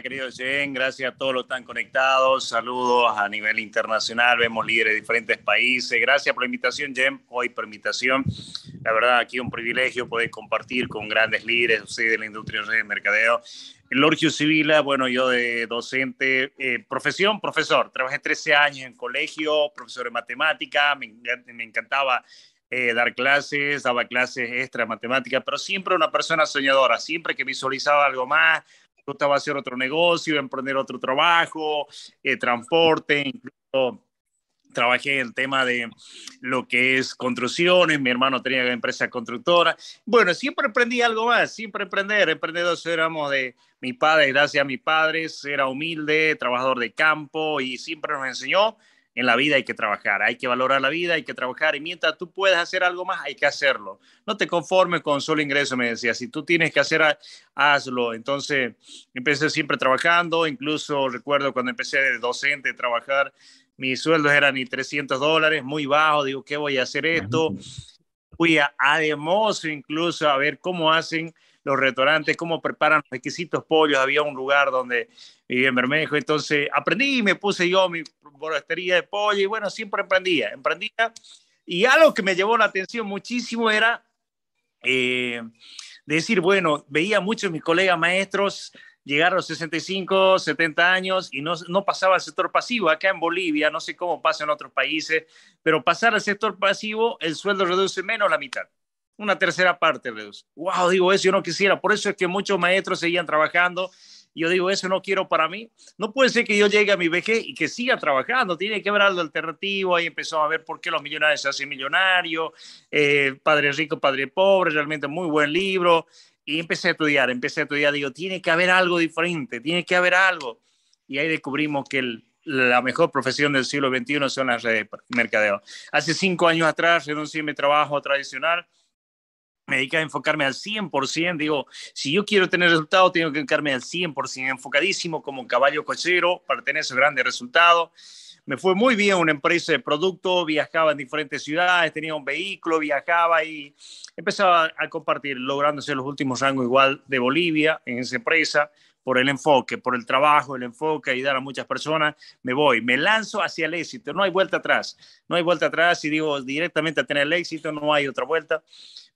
querido Jen, gracias a todos los que están conectados, saludos a nivel internacional, vemos líderes de diferentes países, gracias por la invitación Jen, hoy por invitación, la verdad aquí un privilegio poder compartir con grandes líderes, de la industria de mercadeo, Lorgio Civila, bueno, yo de docente, eh, profesión, profesor, trabajé 13 años en colegio, profesor de matemática, me, encantaba eh, dar clases, daba clases extra de matemática, pero siempre una persona soñadora, siempre que visualizaba algo más, tú hacer otro negocio, emprender otro trabajo, eh, transporte, incluso trabajé en el tema de lo que es construcciones, mi hermano tenía empresa constructora. Bueno, siempre aprendí algo más, siempre emprender, emprendedores éramos de mi padre, gracias a mis padres, era humilde, trabajador de campo y siempre nos enseñó en la vida hay que trabajar, hay que valorar la vida, hay que trabajar y mientras tú puedes hacer algo más, hay que hacerlo. No te conformes con solo ingreso, me decía, si tú tienes que hacer, hazlo. Entonces, empecé siempre trabajando, incluso recuerdo cuando empecé de docente a trabajar, mis sueldos eran ni 300 dólares, muy bajo, digo, ¿qué voy a hacer esto? Fui a, a incluso a ver cómo hacen los restaurantes, cómo preparan los exquisitos pollos. Había un lugar donde vivía en Bermejo, entonces aprendí y me puse yo mi borrastería de pollo y bueno, siempre emprendía, emprendía. Y algo que me llevó la atención muchísimo era eh, decir, bueno, veía muchos de mis colegas maestros llegar a los 65, 70 años y no, no pasaba al sector pasivo. Acá en Bolivia, no sé cómo pasa en otros países, pero pasar al sector pasivo, el sueldo reduce menos la mitad una tercera parte, dios Wow, digo, eso yo no quisiera. Por eso es que muchos maestros seguían trabajando. Yo digo, eso no quiero para mí. No puede ser que yo llegue a mi vejez y que siga trabajando. Tiene que haber algo alternativo. Ahí empezó a ver por qué los millonarios se hacen millonarios. Eh, padre rico, padre pobre. Realmente muy buen libro. Y empecé a estudiar, empecé a estudiar. Digo, tiene que haber algo diferente. Tiene que haber algo. Y ahí descubrimos que la mejor profesión del siglo XXI son las redes de mercadeo. Hace cinco años atrás renuncié a mi trabajo tradicional me dediqué a enfocarme al 100%, digo, si yo quiero tener resultados, tengo que enfocarme al 100%, enfocadísimo como un caballo cochero para tener ese grandes resultados. Me fue muy bien una empresa de producto, viajaba en diferentes ciudades, tenía un vehículo, viajaba y empezaba a compartir, ser los últimos rangos igual de Bolivia en esa empresa, por el enfoque, por el trabajo, el enfoque, ayudar a muchas personas, me voy, me lanzo hacia el éxito, no hay vuelta atrás, no hay vuelta atrás y digo directamente a tener el éxito, no hay otra vuelta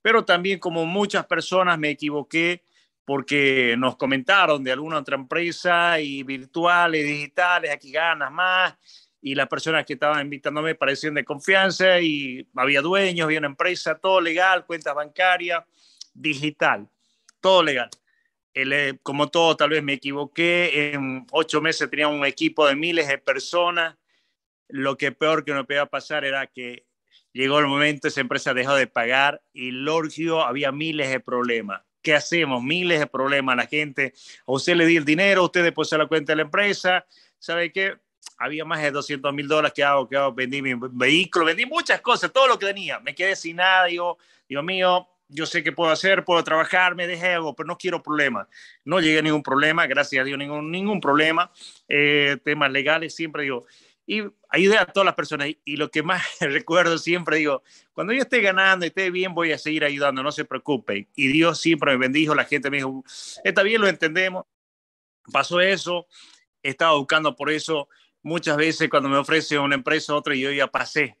pero también como muchas personas me equivoqué porque nos comentaron de alguna otra empresa y virtuales, digitales, aquí ganas más, y las personas que estaban invitándome parecían de confianza y había dueños, había una empresa, todo legal, cuentas bancarias, digital, todo legal. El, eh, como todo, tal vez me equivoqué, en ocho meses tenía un equipo de miles de personas, lo que peor que me podía pasar era que Llegó el momento, esa empresa dejó de pagar y Lorgio había miles de problemas. ¿Qué hacemos? Miles de problemas la gente. A usted le di el dinero, usted después se la cuenta de la empresa. ¿Sabe qué? Había más de 200 mil dólares que hago, que hago, vendí mi vehículo, vendí muchas cosas, todo lo que tenía. Me quedé sin nada, digo, Dios mío, yo sé qué puedo hacer, puedo trabajar, me deje algo, pero no quiero problemas. No llegué a ningún problema, gracias a Dios, ningún, ningún problema. Eh, temas legales, siempre digo, y ayudé a todas las personas. Y, lo que más recuerdo siempre, digo, cuando yo esté ganando y esté bien, voy a seguir ayudando, no se preocupen. Y Dios siempre me bendijo, la gente me dijo, está bien, lo entendemos. Pasó eso, estaba buscando por eso. Muchas veces cuando me ofrece una empresa otra, yo ya pasé,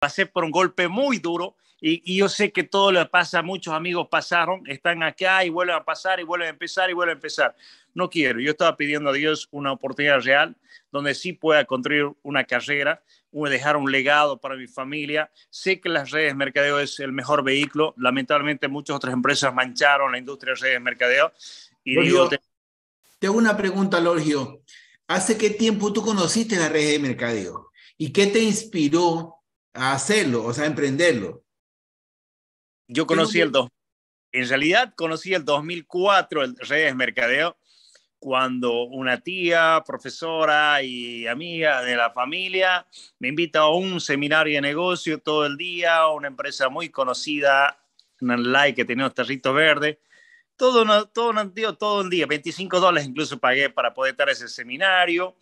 pasé por un golpe muy duro. Y, yo sé que todo lo pasa, muchos amigos pasaron, están acá y vuelven a pasar y vuelven a empezar y vuelven a empezar no quiero. Yo estaba pidiendo a Dios una oportunidad real donde sí pueda construir una carrera, dejar un legado para mi familia. Sé que las redes de mercadeo es el mejor vehículo. Lamentablemente muchas otras empresas mancharon la industria de redes de mercadeo. Y una pregunta, Lorgio. ¿Hace qué tiempo tú conociste las redes de mercadeo? ¿Y qué te inspiró a hacerlo, o sea, a emprenderlo? Yo conocí el dos, en realidad conocí el 2004 el redes mercadeo cuando una tía, profesora y amiga de la familia me invita a un seminario de negocio todo el día, una empresa muy conocida en online que tenía los territos verdes. Todo, todo, todo, todo el día, 25 dólares incluso pagué para poder estar en ese seminario.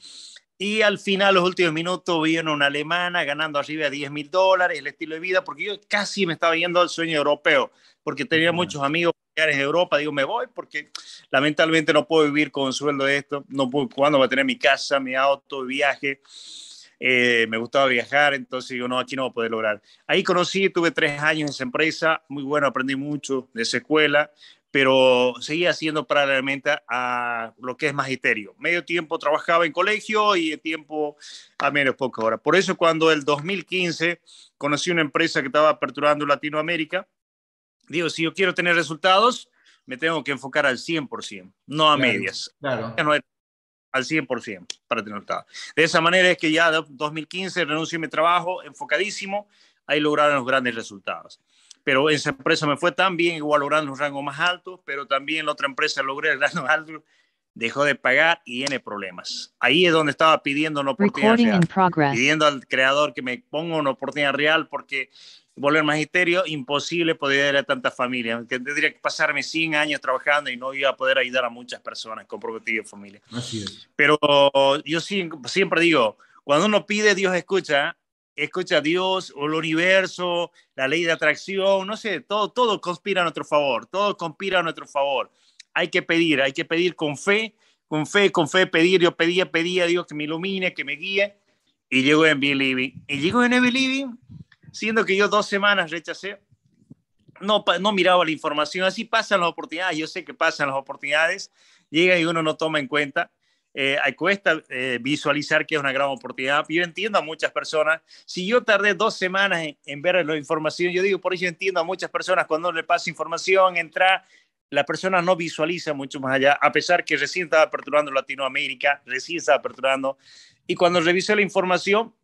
Y al final, los últimos minutos, vino una alemana ganando arriba de 10 mil dólares, el estilo de vida, porque yo casi me estaba yendo al sueño europeo, porque tenía muchos amigos en Europa, digo, me voy porque lamentablemente no puedo vivir con sueldo de esto, no puedo, cuándo voy a tener mi casa, mi auto, viaje. Eh, me gustaba viajar, entonces digo, no, aquí no voy a poder lograr. Ahí conocí, tuve tres años en esa empresa, muy bueno, aprendí mucho de esa escuela, pero seguía haciendo paralelamente a lo que es magisterio. Medio tiempo trabajaba en colegio y tiempo a menos poca hora. Por eso cuando el 2015 conocí una empresa que estaba aperturando Latinoamérica, digo, si yo quiero tener resultados, me tengo que enfocar al 100%, no a medias. Claro. al 100% para tener resultados. De esa manera es que ya 2015 renuncié a mi trabajo, enfocadísimo, ahí lograron los grandes resultados. Pero esa empresa me fue tan bien, igual logrando un rango más alto, pero también la otra empresa logró el rango alto, dejó de pagar y tiene problemas. Ahí es donde estaba pidiendo una oportunidad real, pidiendo al creador que me ponga una oportunidad real porque volver magisterio, imposible poder ayudar a tantas familias. Que tendría que pasarme 100 años trabajando y no iba a poder ayudar a muchas personas con en familia. Así es. Pero yo siempre digo, cuando uno pide, Dios escucha, escucha a Dios o el universo, la ley de atracción, no sé, todo, todo conspira a nuestro favor, todo conspira a nuestro favor. Hay que pedir, hay que pedir con fe, con fe, con fe, pedir, yo pedía, pedía a Dios que me ilumine, que me guíe, y llegó en Believing. Y llegó en Believing siendo que yo dos semanas rechacé, no, no miraba la información, así pasan las oportunidades, yo sé que pasan las oportunidades, llega y uno no toma en cuenta. Eh, cuesta eh, visualizar que es una gran oportunidad. Yo entiendo a muchas personas. Si yo tardé dos semanas en, ver la información, yo digo, por eso entiendo a muchas personas cuando le pasa información, entra, la persona no visualiza mucho más allá, a pesar que recién estaba aperturando Latinoamérica, recién estaba aperturando. Y cuando revisé la información,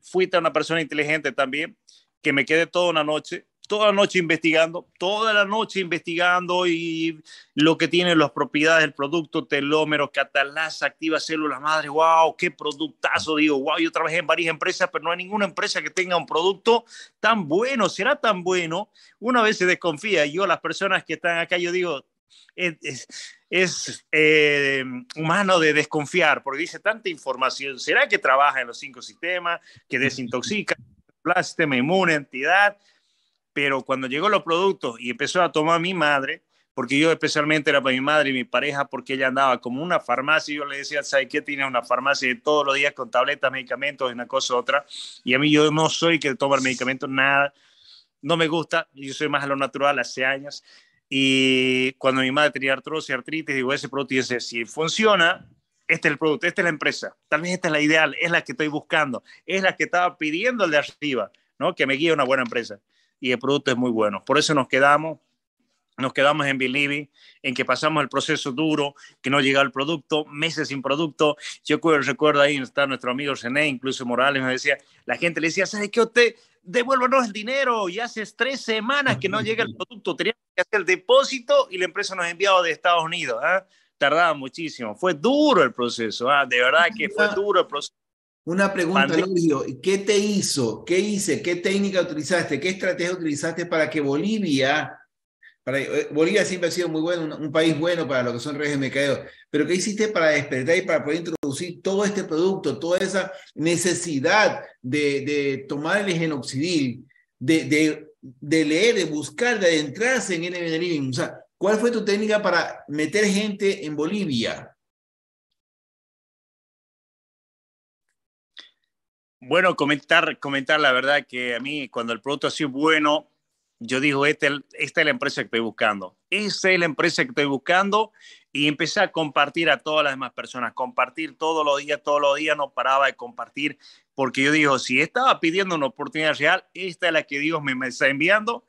fuiste una persona inteligente también que me quede toda una noche, toda la noche investigando, toda la noche investigando y lo que tienen las propiedades del producto, telómero, catalasa, activa células madre, wow, qué productazo, digo, wow, yo trabajé en varias empresas, pero no hay ninguna empresa que tenga un producto tan bueno, será tan bueno, una vez se desconfía, yo las personas que están acá, yo digo, es, eh, humano de desconfiar, porque dice tanta información. ¿Será que trabaja en los cinco sistemas, que desintoxica, plásteme Inmune, una entidad, pero cuando llegó los productos y empezó a tomar mi madre, porque yo especialmente era para mi madre y mi pareja, porque ella andaba como una farmacia, yo le decía, ¿sabes qué? Tiene una farmacia de todos los días con tabletas, medicamentos, una cosa u otra, y a mí yo no soy que tomar medicamentos, nada, no me gusta, yo soy más a lo natural hace años, y cuando mi madre tenía artrosis, artritis, digo, ese producto, si funciona, este es el producto, esta es la empresa, tal vez esta es la ideal, es la que estoy buscando, es la que estaba pidiendo el de arriba, ¿no? Que me guíe una buena empresa. Y el producto es muy bueno. Por eso nos quedamos, nos quedamos en Believe, en que pasamos el proceso duro, que no llega el producto, meses sin producto. Yo recuerdo ahí está nuestro amigo René, incluso Morales, me decía, la gente le decía, ¿sabes qué? Usted devuélvanos el dinero, y hace tres semanas que no llega el producto, teníamos que hacer el depósito y la empresa nos ha enviado de Estados Unidos. ¿ah? tardaba muchísimo. Fue duro el proceso, ah, de verdad que fue duro el proceso. Una pregunta, Lorio, ¿qué te hizo? ¿Qué hice? ¿Qué técnica utilizaste? ¿Qué estrategia utilizaste para que Bolivia, para, eh, Bolivia siempre ha sido muy bueno, un, país bueno para lo que son redes de mercado, pero ¿qué hiciste para despertar y para poder introducir todo este producto, toda esa necesidad de, de tomar el genoxidil, de, de, leer, de buscar, de adentrarse en el O sea, ¿Cuál fue tu técnica para meter gente en Bolivia? Bueno, comentar, comentar la verdad que a mí cuando el producto ha sido bueno, yo digo, esta, esta es la empresa que estoy buscando. Esa es la empresa que estoy buscando y empecé a compartir a todas las demás personas, compartir todos los días, todos los días, no paraba de compartir, porque yo digo, si estaba pidiendo una oportunidad real, esta es la que Dios me está enviando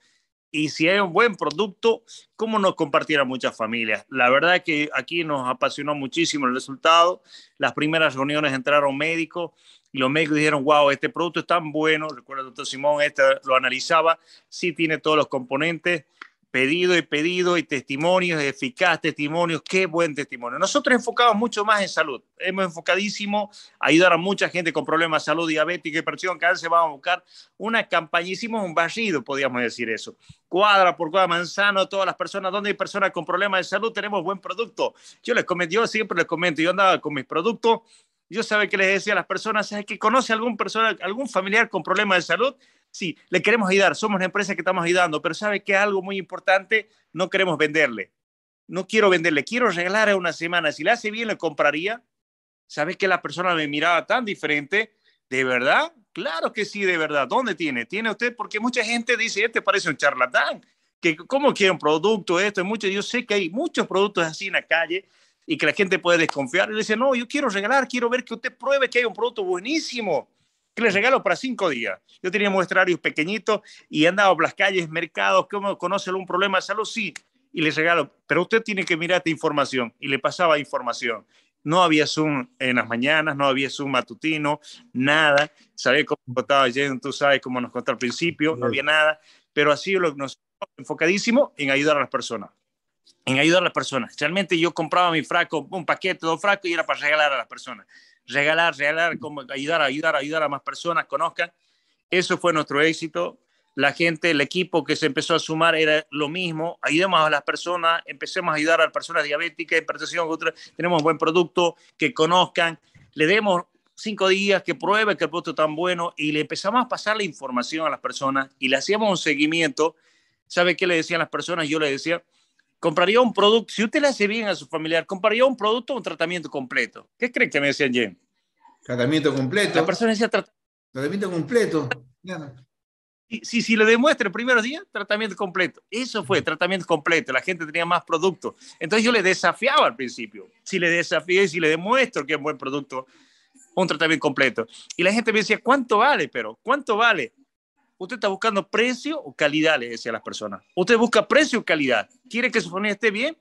y si hay un buen producto, cómo nos compartirá muchas familias. La verdad es que aquí nos apasionó muchísimo el resultado. Las primeras reuniones entraron médicos y los médicos dijeron, wow, este producto es tan bueno. Recuerda, doctor Simón, este lo analizaba, sí tiene todos los componentes, pedido y pedido y testimonios, eficaz testimonios, qué buen testimonio. Nosotros enfocamos mucho más en salud, hemos enfocadísimo a ayudar a mucha gente con problemas de salud, diabética, hipertensión, cáncer, vamos a buscar una campaña, hicimos un barrido, podríamos decir eso, cuadra por cuadra, manzano, todas las personas, donde hay personas con problemas de salud, tenemos buen producto. Yo les comento, siempre les comento, yo andaba con mis productos, yo sabía que les decía a las personas, es que conoce algún persona, algún familiar con problemas de salud, Sí, le queremos ayudar, somos una empresa que estamos ayudando, pero sabe que algo muy importante, no queremos venderle. No quiero venderle, quiero regalar a una semana. Si le hace bien, le compraría. ¿Sabes que la persona me miraba tan diferente? ¿De verdad? Claro que sí, de verdad. ¿Dónde tiene? ¿Tiene usted? Porque mucha gente dice, este parece un charlatán, que cómo quiere un producto, esto, mucho. Yo sé que hay muchos productos así en la calle y que la gente puede desconfiar. Y le dice, no, yo quiero regalar, quiero ver que usted pruebe que hay un producto buenísimo que les regalo para cinco días. Yo tenía muestrarios pequeñitos y andaba por las calles, mercados, uno conoce algún problema salud? Sí, y les regalo, pero usted tiene que mirar la información y le pasaba información. No había Zoom en las mañanas, no había Zoom matutino, nada. Sabía cómo estaba Jen, tú sabes cómo nos contó al principio, no había nada, pero así lo nos enfocadísimo en ayudar a las personas en ayudar a las personas. Realmente yo compraba mi fraco un paquete, dos fracos y era para regalar a las personas regalar, regalar, ayudar, ayudar, ayudar a más personas, conozcan. Eso fue nuestro éxito. La gente, el equipo que se empezó a sumar era lo mismo. Ayudemos a las personas, empecemos a ayudar a las personas diabéticas, hipertensión protección tenemos buen producto, que conozcan, le demos cinco días, que pruebe que el producto es tan bueno y le empezamos a pasar la información a las personas y le hacíamos un seguimiento. ¿Sabe qué le decían las personas? Yo le decía, compraría un producto, si usted le hace bien a su familiar, compraría un producto o un tratamiento completo. ¿Qué creen que me decían, Jim? Tratamiento completo. La persona decía tratamiento completo. Si, si, le demuestra el primer día, tratamiento completo. Eso fue, tratamiento completo. La gente tenía más producto. Entonces yo le desafiaba al principio. Si le y si le demuestro que es un buen producto, un tratamiento completo. Y la gente me decía, ¿cuánto vale? Pero, ¿cuánto vale? Usted está buscando precio o calidad, le decía a las personas. Usted busca precio o calidad. ¿Quiere que su familia esté bien?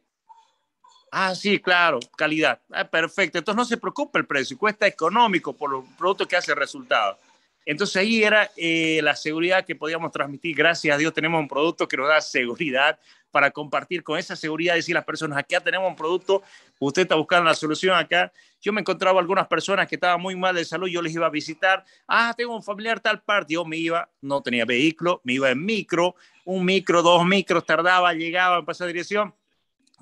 Ah, sí, claro, calidad. Ah, perfecto. Entonces no se preocupe el precio, cuesta económico por los productos que hace resultado. Entonces ahí era eh, la seguridad que podíamos transmitir. Gracias a Dios tenemos un producto que nos da seguridad para compartir con esa seguridad, decir a las personas, acá tenemos un producto, usted está buscando la solución acá. Yo me encontraba algunas personas que estaban muy mal de salud, yo les iba a visitar, ah, tengo un familiar tal parte, yo me iba, no tenía vehículo, me iba en micro, un micro, dos micros, tardaba, llegaba, en esa dirección.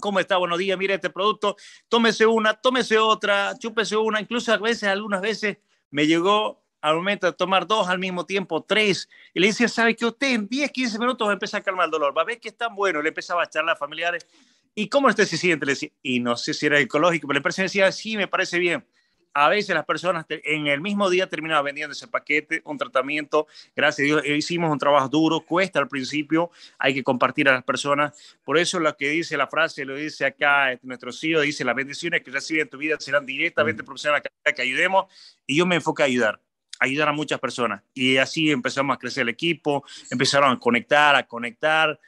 ¿Cómo está? Buenos días, mire este producto, tómese una, tómese otra, chúpese una, incluso a veces, algunas veces me llegó al momento de tomar dos al mismo tiempo, tres, y le decía, ¿sabe que usted en 10, 15 minutos va a empezar a calmar el dolor? Va a ver que es tan bueno, le empezaba a charlar a familiares. ¿Y cómo usted se siente? Le y no sé si era ecológico, pero la presencia decía, sí, me parece bien. A veces las personas en el mismo día terminaban vendiendo ese paquete, un tratamiento, gracias a Dios, eh, hicimos un trabajo duro, cuesta al principio, hay que compartir a las personas. Por eso lo que dice la frase, lo dice acá este, nuestro CEO, dice, las bendiciones que reciben en tu vida serán directamente mm. proporcionadas a la que ayudemos, y yo me enfoco a ayudar ayudar a muchas personas. Y así empezamos a crecer el equipo, empezaron a conectar, a conectar.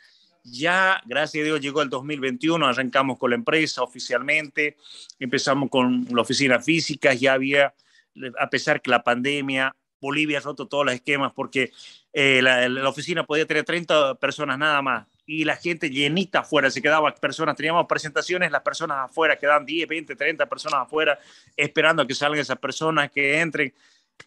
Ya, gracias a Dios, llegó el 2021, arrancamos con la empresa oficialmente, empezamos con la oficina física, ya había, a pesar que la pandemia, Bolivia ha roto todos los esquemas porque eh, la, oficina podía tener 30 personas nada más y la gente llenita afuera, se quedaba personas, teníamos presentaciones, las personas afuera, quedaban 10, 20, 30 personas afuera esperando a que salgan esas personas, que entren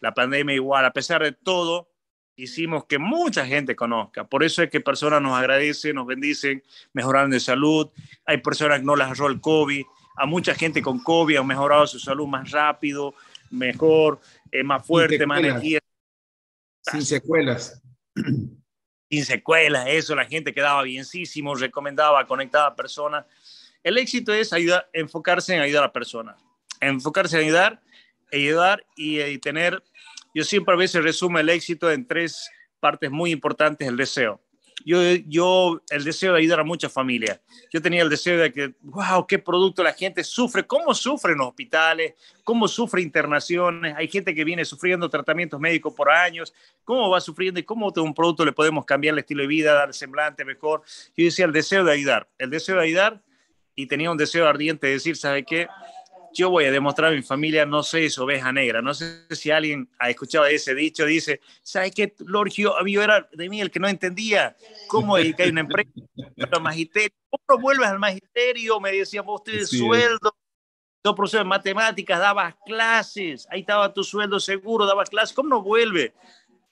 la pandemia igual, a pesar de todo, hicimos que mucha gente conozca. Por eso es que personas nos agradecen, nos bendicen, mejoraron de salud. Hay personas que no las agarró el COVID. A mucha gente con COVID han mejorado su salud más rápido, mejor, es eh, más fuerte, más energía. Sin secuelas. Sin secuelas, eso. La gente quedaba bienísimo, recomendaba, conectaba a personas. El éxito es ayudar, enfocarse en ayudar a personas, enfocarse en ayudar e ayudar eh, y, tener, yo siempre a veces resumo el éxito en tres partes muy importantes, el deseo. Yo, yo, el deseo de ayudar a muchas familias. Yo tenía el deseo de que, wow, qué producto la gente sufre, cómo sufren en los hospitales, cómo sufre internaciones. Hay gente que viene sufriendo tratamientos médicos por años, cómo va sufriendo y cómo de un producto le podemos cambiar el estilo de vida, dar semblante mejor. Yo decía el deseo de ayudar, el deseo de ayudar y tenía un deseo ardiente de decir, ¿sabe qué? yo voy a demostrar a mi familia, no sé es oveja negra. No sé si alguien ha escuchado ese dicho, dice, ¿sabes qué? Lord Yo era de mí el que no entendía cómo es que hay una empresa, pero magisterio. ¿Cómo vuelves al magisterio? Me decía vos tenés sueldo, no profesor de matemáticas, dabas clases, ahí estaba tu sueldo seguro, dabas clases, ¿cómo no vuelve?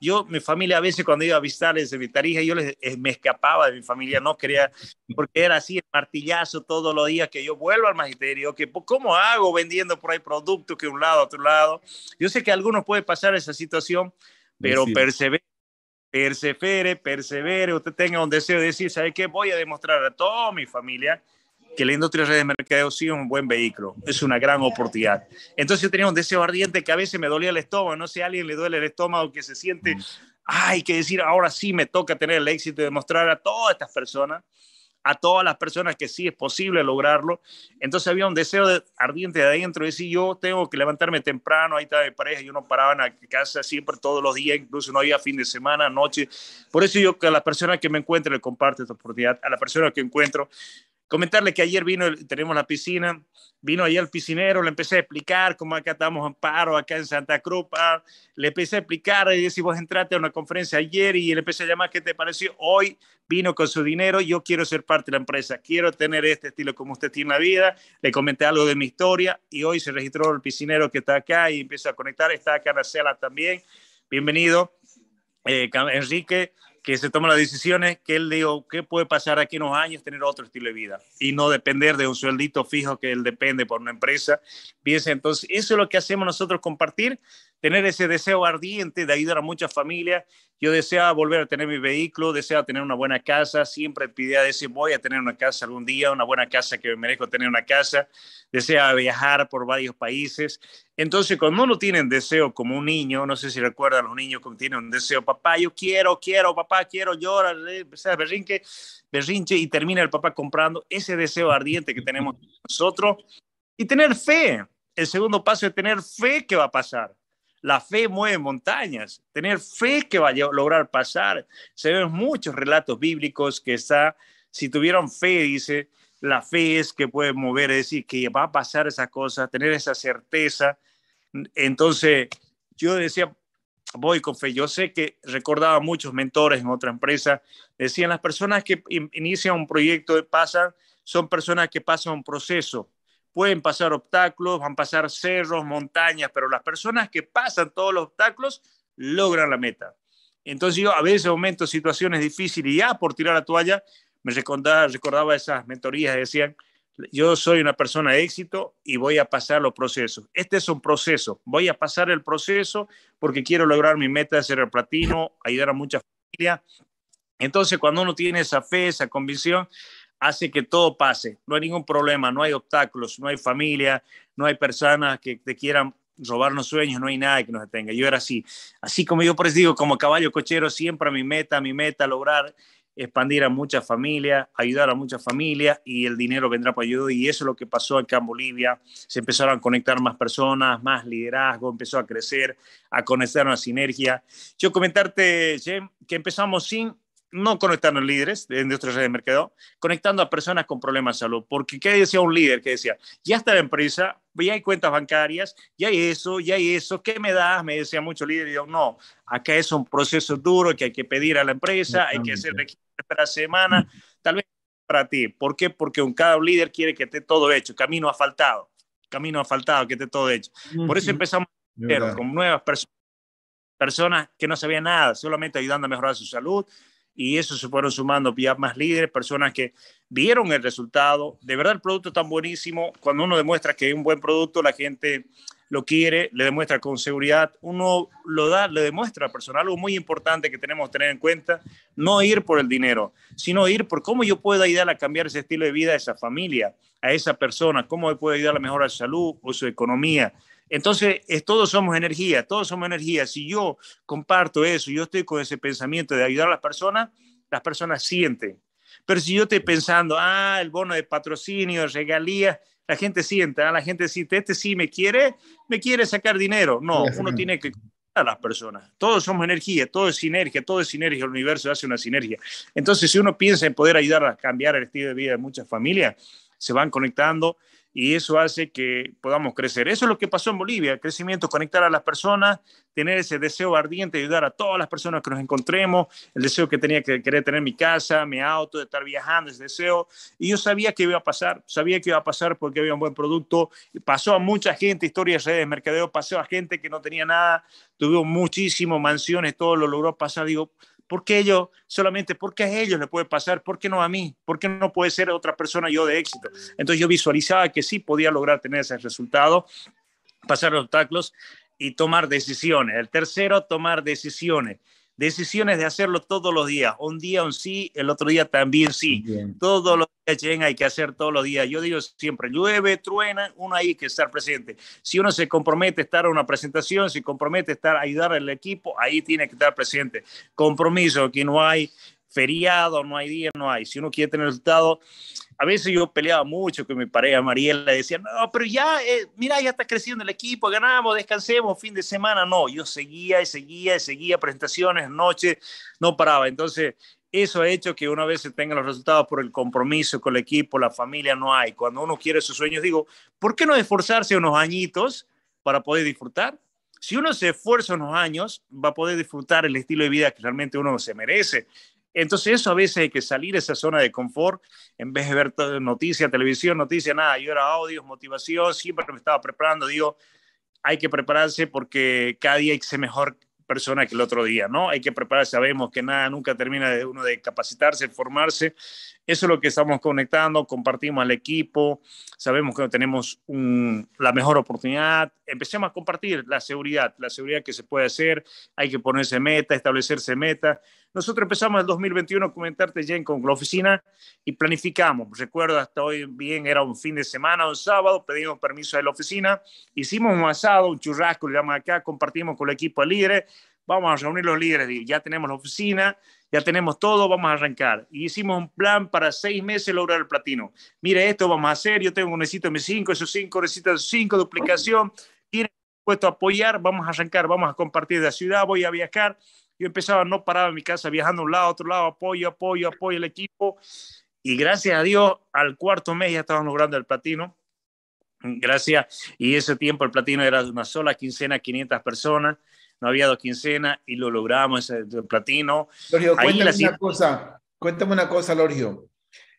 Yo, mi familia, a veces cuando iba a visitarles en mi tarija, yo les, eh, me escapaba de mi familia, no quería, porque era así el martillazo todos los días que yo vuelvo al magisterio, que pues, cómo hago vendiendo por ahí productos que un lado a otro lado. Yo sé que algunos puede pasar esa situación, pero persevere persevere, persevere, usted tenga un deseo de decir, ¿sabe qué? Voy a demostrar a toda mi familia que la industria de mercadeo sí es un buen vehículo, es una gran oportunidad. Entonces yo tenía un deseo ardiente que a veces me dolía el estómago, no sé, a alguien le duele el estómago que se siente, hay mm. que decir, ahora sí me toca tener el éxito de mostrar a todas estas personas, a todas las personas que sí es posible lograrlo. Entonces había un deseo ardiente de adentro, de decir, yo tengo que levantarme temprano, ahí estaba mi pareja, yo no paraba en casa siempre, todos los días, incluso no había fin de semana, noche. Por eso yo a las personas que me encuentro le comparto esta oportunidad, a las personas que encuentro Comentarle que ayer vino, tenemos la piscina, vino ayer el piscinero, le empecé a explicar cómo acá estamos en paro, acá en Santa Cruz, le empecé a explicar, y si vos entraste a una conferencia ayer y le empecé a llamar, ¿qué te pareció? Hoy vino con su dinero, yo quiero ser parte de la empresa, quiero tener este estilo como usted tiene la vida, le comenté algo de mi historia y hoy se registró el piscinero que está acá y empieza a conectar, está acá en la también, bienvenido, eh, Enrique, que se toman las decisiones, que él digo, ¿qué puede pasar aquí en unos años? Tener otro estilo de vida y no depender de un sueldito fijo que él depende por una empresa. entonces, eso es lo que hacemos nosotros, compartir tener ese deseo ardiente de ayudar a muchas familias. Yo deseaba volver a tener mi vehículo, deseaba tener una buena casa, siempre pedía decir voy a tener una casa algún día, una buena casa que me merezco tener una casa, deseaba viajar por varios países. Entonces, cuando uno tiene deseo como un niño, no sé si recuerdan los niños que tienen un deseo, papá, yo quiero, quiero, papá, quiero, llora, eh", berrinche, berrinche, y termina el papá comprando ese deseo ardiente que tenemos nosotros y tener fe. El segundo paso es tener fe que va a pasar la fe mueve montañas. Tener fe que va a lograr pasar. Se ven muchos relatos bíblicos que está, si tuvieron fe, dice, la fe es que puede mover, es decir, que va a pasar esa cosa, tener esa certeza. Entonces, yo decía, voy con fe. Yo sé que recordaba a muchos mentores en otra empresa, decían las personas que inician un proyecto, de pasan, son personas que pasan un proceso pueden pasar obstáculos, van a pasar cerros, montañas, pero las personas que pasan todos los obstáculos logran la meta. Entonces yo a veces momentos, situaciones difíciles y ya ah, por tirar la toalla, me recordaba, recordaba esas mentorías que decían, yo soy una persona de éxito y voy a pasar los procesos. Este es un proceso, voy a pasar el proceso porque quiero lograr mi meta de ser el platino, ayudar a muchas familias. Entonces cuando uno tiene esa fe, esa convicción, hace que todo pase. No hay ningún problema, no hay obstáculos, no hay familia, no hay personas que te quieran robarnos sueños, no hay nada que nos detenga. Yo era así. Así como yo por digo, como caballo cochero, siempre mi meta, mi meta, lograr expandir a muchas familias, ayudar a muchas familias y el dinero vendrá para ayudar. Y eso es lo que pasó acá en Bolivia. Se empezaron a conectar más personas, más liderazgo, empezó a crecer, a conectar una sinergia. Yo comentarte, Jim, que empezamos sin no conectando líderes de industrias de mercado, conectando a personas con problemas de salud. Porque, ¿qué decía un líder? Que decía, ya está la empresa, ya hay cuentas bancarias, ya hay eso, ya hay eso, ¿qué me das? Me decía mucho líder, y yo, no, acá es un proceso duro que hay que pedir a la empresa, hay que hacer registro para semana, tal vez para ti. ¿Por qué? Porque un, cada líder quiere que esté todo hecho, camino ha faltado, camino ha faltado que esté todo hecho. Por eso empezamos con nuevas personas, personas que no sabían nada, solamente ayudando a mejorar su salud, y eso se fueron sumando ya más líderes, personas que vieron el resultado. De verdad, el producto es tan buenísimo. Cuando uno demuestra que es un buen producto, la gente lo quiere, le demuestra con seguridad, uno lo da, le demuestra personal algo muy importante que tenemos que tener en cuenta, no ir por el dinero, sino ir por cómo yo puedo ayudar a cambiar ese estilo de vida a esa familia, a esa persona, cómo puedo ayudar a mejorar su salud o su economía. Entonces, es, todos somos energía, todos somos energía. Si yo comparto eso, yo estoy con ese pensamiento de ayudar a las personas, las personas sienten. Pero si yo estoy pensando, ah, el bono de patrocinio, regalías, la gente siente, ah, la gente siente, este sí me quiere, me quiere sacar dinero. No, uno tiene que a las personas. Todos somos energía, todo es sinergia, todo es sinergia, el universo hace una sinergia. Entonces, si uno piensa en poder ayudar a cambiar el estilo de vida de muchas familias, se van conectando y eso hace que podamos crecer. Eso es lo que pasó en Bolivia, el crecimiento, conectar a las personas, tener ese deseo ardiente de ayudar a todas las personas que nos encontremos, el deseo que tenía que querer tener mi casa, mi auto, de estar viajando, ese deseo. Y yo sabía que iba a pasar, sabía que iba a pasar porque había un buen producto. Pasó a mucha gente, historias, redes, mercadeo, pasó a gente que no tenía nada, tuvo muchísimas mansiones, todo lo logró pasar. Digo, ¿Por qué yo solamente? ¿Por qué a ellos le puede pasar? ¿Por qué no a mí? ¿Por qué no puede ser otra persona yo de éxito? Entonces yo visualizaba que sí podía lograr tener ese resultado, pasar los obstáculos y tomar decisiones. El tercero, tomar decisiones. Decisiones de hacerlo todos los días. Un día un sí, el otro día también sí. todo Todos los días, hay que hacer todos los días. Yo digo siempre, llueve, truena, uno hay que estar presente. Si uno se compromete a estar a una presentación, se compromete a estar a ayudar al equipo, ahí tiene que estar presente. Compromiso, que no hay feriado, no hay día, no hay. Si uno quiere tener resultado, a veces yo peleaba mucho con mi pareja Mariela, decía, no, pero ya, eh, mira, ya está creciendo el equipo, ganamos, descansemos, fin de semana, no, yo seguía y seguía y seguía presentaciones, noches, no paraba. Entonces, eso ha hecho que una vez se tengan los resultados por el compromiso con el equipo, la familia no hay. Cuando uno quiere sus sueños, digo, ¿por qué no esforzarse unos añitos para poder disfrutar? Si uno se esfuerza unos años, va a poder disfrutar el estilo de vida que realmente uno se merece. Entonces eso a veces hay que salir de esa zona de confort, en vez de ver noticias, televisión, noticias, nada, yo era audios, motivación, siempre me estaba preparando, digo, hay que prepararse porque cada día hay que ser mejor persona que el otro día, ¿no? Hay que prepararse, sabemos que nada, nunca termina de uno de capacitarse, formarse, eso es lo que estamos conectando, compartimos al equipo, sabemos que tenemos la mejor oportunidad. Empecemos a compartir la seguridad, la seguridad que se puede hacer, hay que ponerse meta, establecerse meta. Nosotros empezamos el 2021 a comentarte, Jen, con la oficina y planificamos. Recuerdo, hasta hoy bien, era un fin de semana, un sábado, pedimos permiso de la oficina, hicimos un asado, un churrasco, le llaman acá, compartimos con el equipo líder vamos a reunir los líderes, ya tenemos la oficina, ya tenemos todo, vamos a arrancar. Y hicimos un plan para seis meses lograr el platino. Mire, esto vamos a hacer, yo tengo un necesito m cinco, esos cinco necesitan cinco, duplicación, tiene puesto a apoyar, vamos a arrancar, vamos a compartir de la ciudad, voy a viajar. Yo empezaba, no paraba en mi casa, viajando un lado a otro lado, apoyo, apoyo, apoyo al equipo. Y gracias a Dios, al cuarto mes ya estábamos logrando el platino. Gracias. Y ese tiempo el platino era de una sola quincena, 500 personas no había dos quincenas y lo logramos, ese platino. Lorgio, cuéntame una cosa, cuéntame una cosa, Lorgio.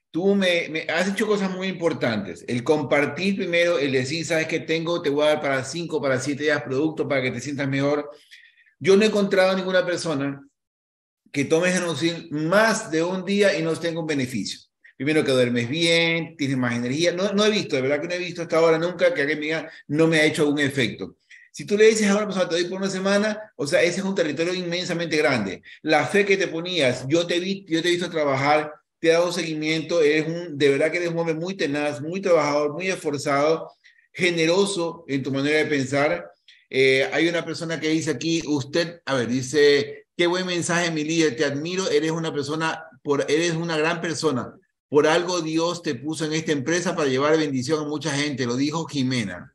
Tú me, me, has hecho cosas muy importantes. El compartir primero, el decir, sabes que tengo, te voy a dar para cinco, para siete días producto para que te sientas mejor. Yo no he encontrado ninguna persona que tome sin más de un día y no tenga un beneficio. Primero que duermes bien, tienes más energía. No, no he visto, de verdad que no he visto hasta ahora nunca que alguien me diga, no me ha hecho un efecto. Si tú le dices a una persona, te doy por una semana, o sea, ese es un territorio inmensamente grande. La fe que te ponías, yo te vi, yo te he visto trabajar, te he dado seguimiento, eres un, de verdad que eres un hombre muy tenaz, muy trabajador, muy esforzado, generoso en tu manera de pensar. Eh, hay una persona que dice aquí, usted, a ver, dice, qué buen mensaje, mi líder, te admiro, eres una persona, por, eres una gran persona. Por algo Dios te puso en esta empresa para llevar bendición a mucha gente, lo dijo Jimena.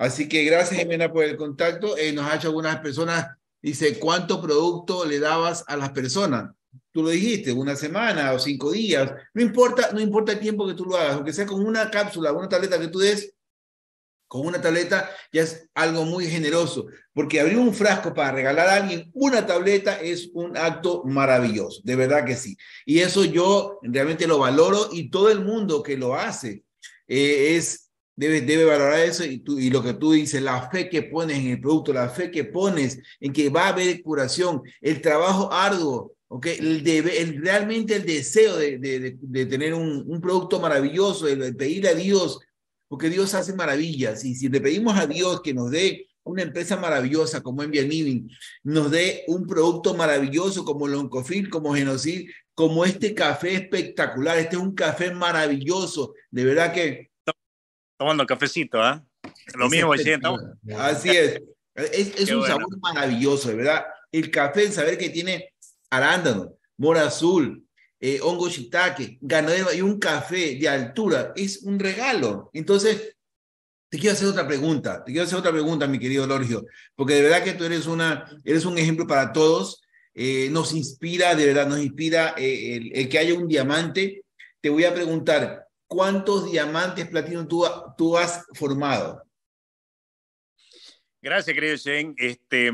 Así que gracias, Jimena, por el contacto. Eh, nos ha hecho algunas personas, dice, ¿cuánto producto le dabas a las personas? Tú lo dijiste, una semana o cinco días. No importa, no importa el tiempo que tú lo hagas, aunque sea con una cápsula, una tableta que tú des, con una tableta ya es algo muy generoso, porque abrir un frasco para regalar a alguien una tableta es un acto maravilloso, de verdad que sí. Y eso yo realmente lo valoro y todo el mundo que lo hace eh, es Debe, valorar eso y, y lo que tú dices, la fe que pones en el producto, la fe que pones en que va a haber curación, el trabajo arduo, Okay, el, debe, realmente el deseo de, tener un, producto maravilloso, de pedir a Dios, porque Dios hace maravillas. Y si le pedimos a Dios que nos dé una empresa maravillosa como Envia Living, nos dé un producto maravilloso como Loncofil, como Genocid, como este café espectacular, este es un café maravilloso, de verdad que tomando cafecito, ¿ah? Lo mismo, siento. Así es. Es, un sabor maravilloso, de verdad. El café, el saber que tiene arándano, mora azul, eh, hongo shiitake, ganadero y un café de altura, es un regalo. Entonces, te quiero hacer otra pregunta, te quiero hacer otra pregunta, mi querido Lorgio, porque de verdad que tú eres, una, eres un ejemplo para todos. Eh, nos inspira, de verdad, nos inspira eh, el que haya un diamante. Te voy a preguntar, ¿cuántos diamantes platino tú, tú has formado? Gracias, querido Shane. Este,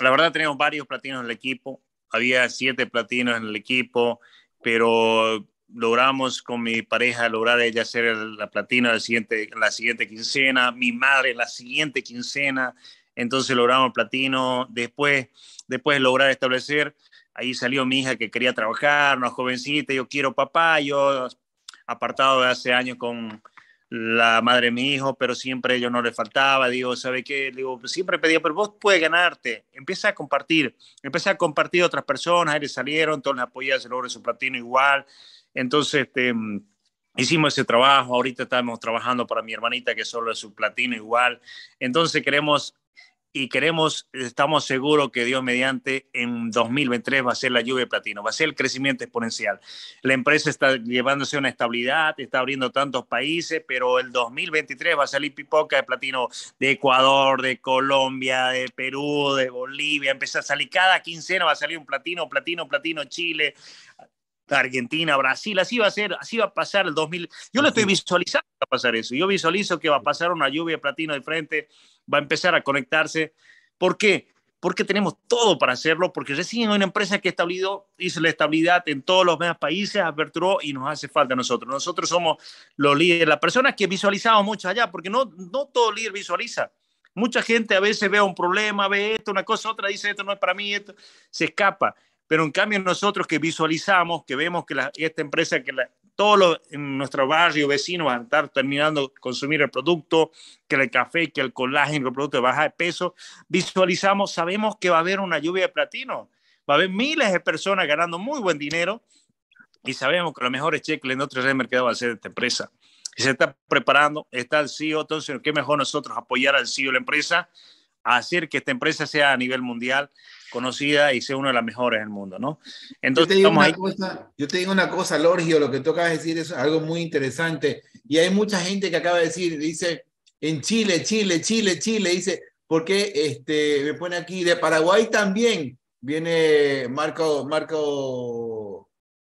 la verdad, tenemos varios platinos en el equipo. Había siete platinos en el equipo, pero logramos con mi pareja lograr ella ser la platina la siguiente, la siguiente quincena, mi madre la siguiente quincena, entonces logramos platino, después, después lograr establecer, ahí salió mi hija que quería trabajar, una jovencita, yo quiero papá, yo apartado de hace años con la madre de mi hijo, pero siempre yo no le faltaba, digo, ¿sabe qué? Digo, siempre pedía, pero vos puedes ganarte, empieza a compartir, empieza a compartir a otras personas, Él salieron, todos le apoyaron, se de su platino igual, entonces este, hicimos ese trabajo, ahorita estamos trabajando para mi hermanita que solo es su platino igual, entonces queremos y queremos, estamos seguros que Dios mediante en 2023 va a ser la lluvia de platino, va a ser el crecimiento exponencial. La empresa está llevándose una estabilidad, está abriendo tantos países, pero el 2023 va a salir pipoca de platino de Ecuador, de Colombia, de Perú, de Bolivia, empieza a salir cada quincena, va a salir un platino, platino, platino, Chile. Argentina, Brasil, así va a ser, así va a pasar el 2000. Yo lo estoy visualizando que va a pasar eso. Yo visualizo que va a pasar una lluvia de platino de frente, va a empezar a conectarse. ¿Por qué? Porque tenemos todo para hacerlo, porque recién hay una empresa que establecido, hizo la estabilidad en todos los demás países, aperturó y nos hace falta nosotros. Nosotros somos los líderes, las personas que visualizamos mucho allá, porque no, no todo líder visualiza. Mucha gente a veces ve un problema, ve esto, una cosa, otra, dice esto no es para mí, esto se escapa. Pero en cambio nosotros que visualizamos, que vemos que esta empresa, que la, todos en nuestro barrio vecino van a estar terminando de consumir el producto, que el café, que el colágeno, el producto de baja de peso, visualizamos, sabemos que va a haber una lluvia de platino, va a haber miles de personas ganando muy buen dinero y sabemos que los mejores cheques en otro red de mercado va a ser esta empresa. Y se está preparando, está el CEO, entonces qué mejor nosotros apoyar al CEO de la empresa, a hacer que esta empresa sea a nivel mundial conocida y sea una de las mejores del mundo, ¿no? Entonces, yo te digo, una, Cosa, Lorgio, lo que toca decir es algo muy interesante. Y hay mucha gente que acaba de decir, dice, en Chile, Chile, Chile, Chile, dice, porque este, me pone aquí, de Paraguay también viene Marco, Marco,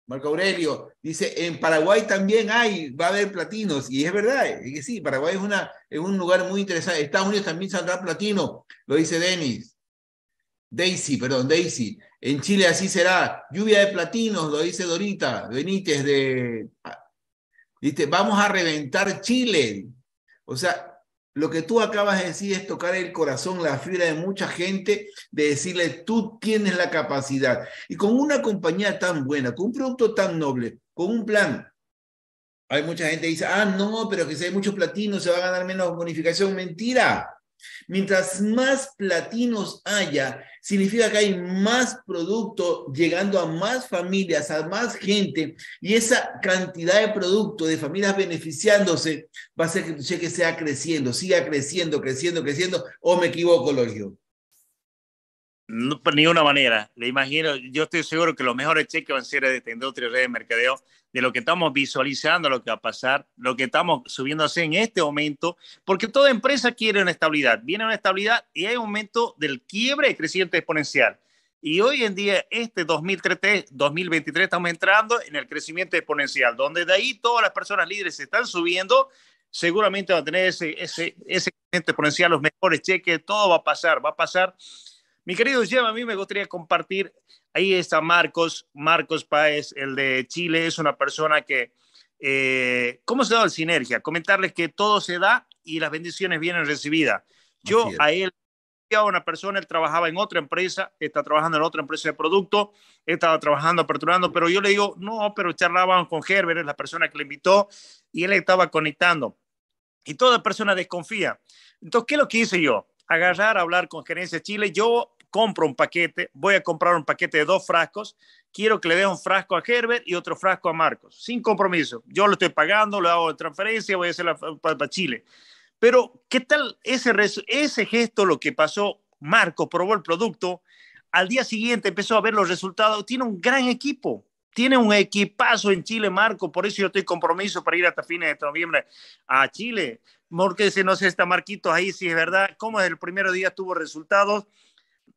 Marco Aurelio, dice, en Paraguay también hay, va a haber platinos, y es verdad, es que sí, Paraguay es, una, es un lugar muy interesante, Estados Unidos también saldrá platino, lo dice Denis. Daisy, perdón, Daisy. En Chile así será. Lluvia de platinos, lo dice Dorita Benítez de... Ah, ¿viste? Vamos a reventar Chile. O sea, lo que tú acabas de decir es tocar el corazón, la fibra de mucha gente, de decirle, tú tienes la capacidad. Y con una compañía tan buena, con un producto tan noble, con un plan. Hay mucha gente que dice, ah, no, pero que si hay muchos platinos se va a ganar menos bonificación. Mentira. Mientras más platinos haya, significa que hay más producto llegando a más familias, a más gente, y esa cantidad de producto de familias beneficiándose va a hacer que cheque sea creciendo, siga creciendo, creciendo, creciendo, o me equivoco, Logio. No, por pues, ninguna manera. Le imagino, yo estoy seguro que los mejores cheques van a ser de de mercadeo, de lo que estamos visualizando, lo que va a pasar, lo que estamos subiendo a en este momento, porque toda empresa quiere una estabilidad. Viene una estabilidad y hay un momento del quiebre creciente exponencial. Y hoy en día, este 2023, 2023, estamos entrando en el crecimiento exponencial, donde de ahí todas las personas líderes se están subiendo, seguramente van a tener ese, ese, ese crecimiento exponencial, los mejores cheques, todo va a pasar, va a pasar mi querido Gemma, a mí me gustaría compartir, ahí está Marcos, Marcos Paez, el de Chile, es una persona que, eh, ¿cómo se da la sinergia? Comentarles que todo se da y las bendiciones vienen recibidas. Yo a él a una persona, él trabajaba en otra empresa, está trabajando en otra empresa de producto, estaba trabajando, aperturando, pero yo le digo, no, pero charlaban con Gerber, es la persona que le invitó, y él estaba conectando. Y toda persona desconfía. Entonces, ¿qué es lo que hice yo? Agarrar, a hablar con Gerencia Chile. Yo compro un paquete, voy a comprar un paquete de dos frascos, quiero que le dé un frasco a Herbert y otro frasco a Marcos, sin compromiso. Yo lo estoy pagando, lo hago transferencia, voy a hacer la, para, Chile. Pero, ¿qué tal ese, ese gesto, lo que pasó? Marcos probó el producto, al día siguiente empezó a ver los resultados, tiene un gran equipo. Tiene un equipazo en Chile, Marco. Por eso yo estoy compromiso para ir hasta fines de noviembre a Chile. Porque si no sé, está Marquitos ahí, si es verdad. ¿Cómo desde el primer día tuvo resultados?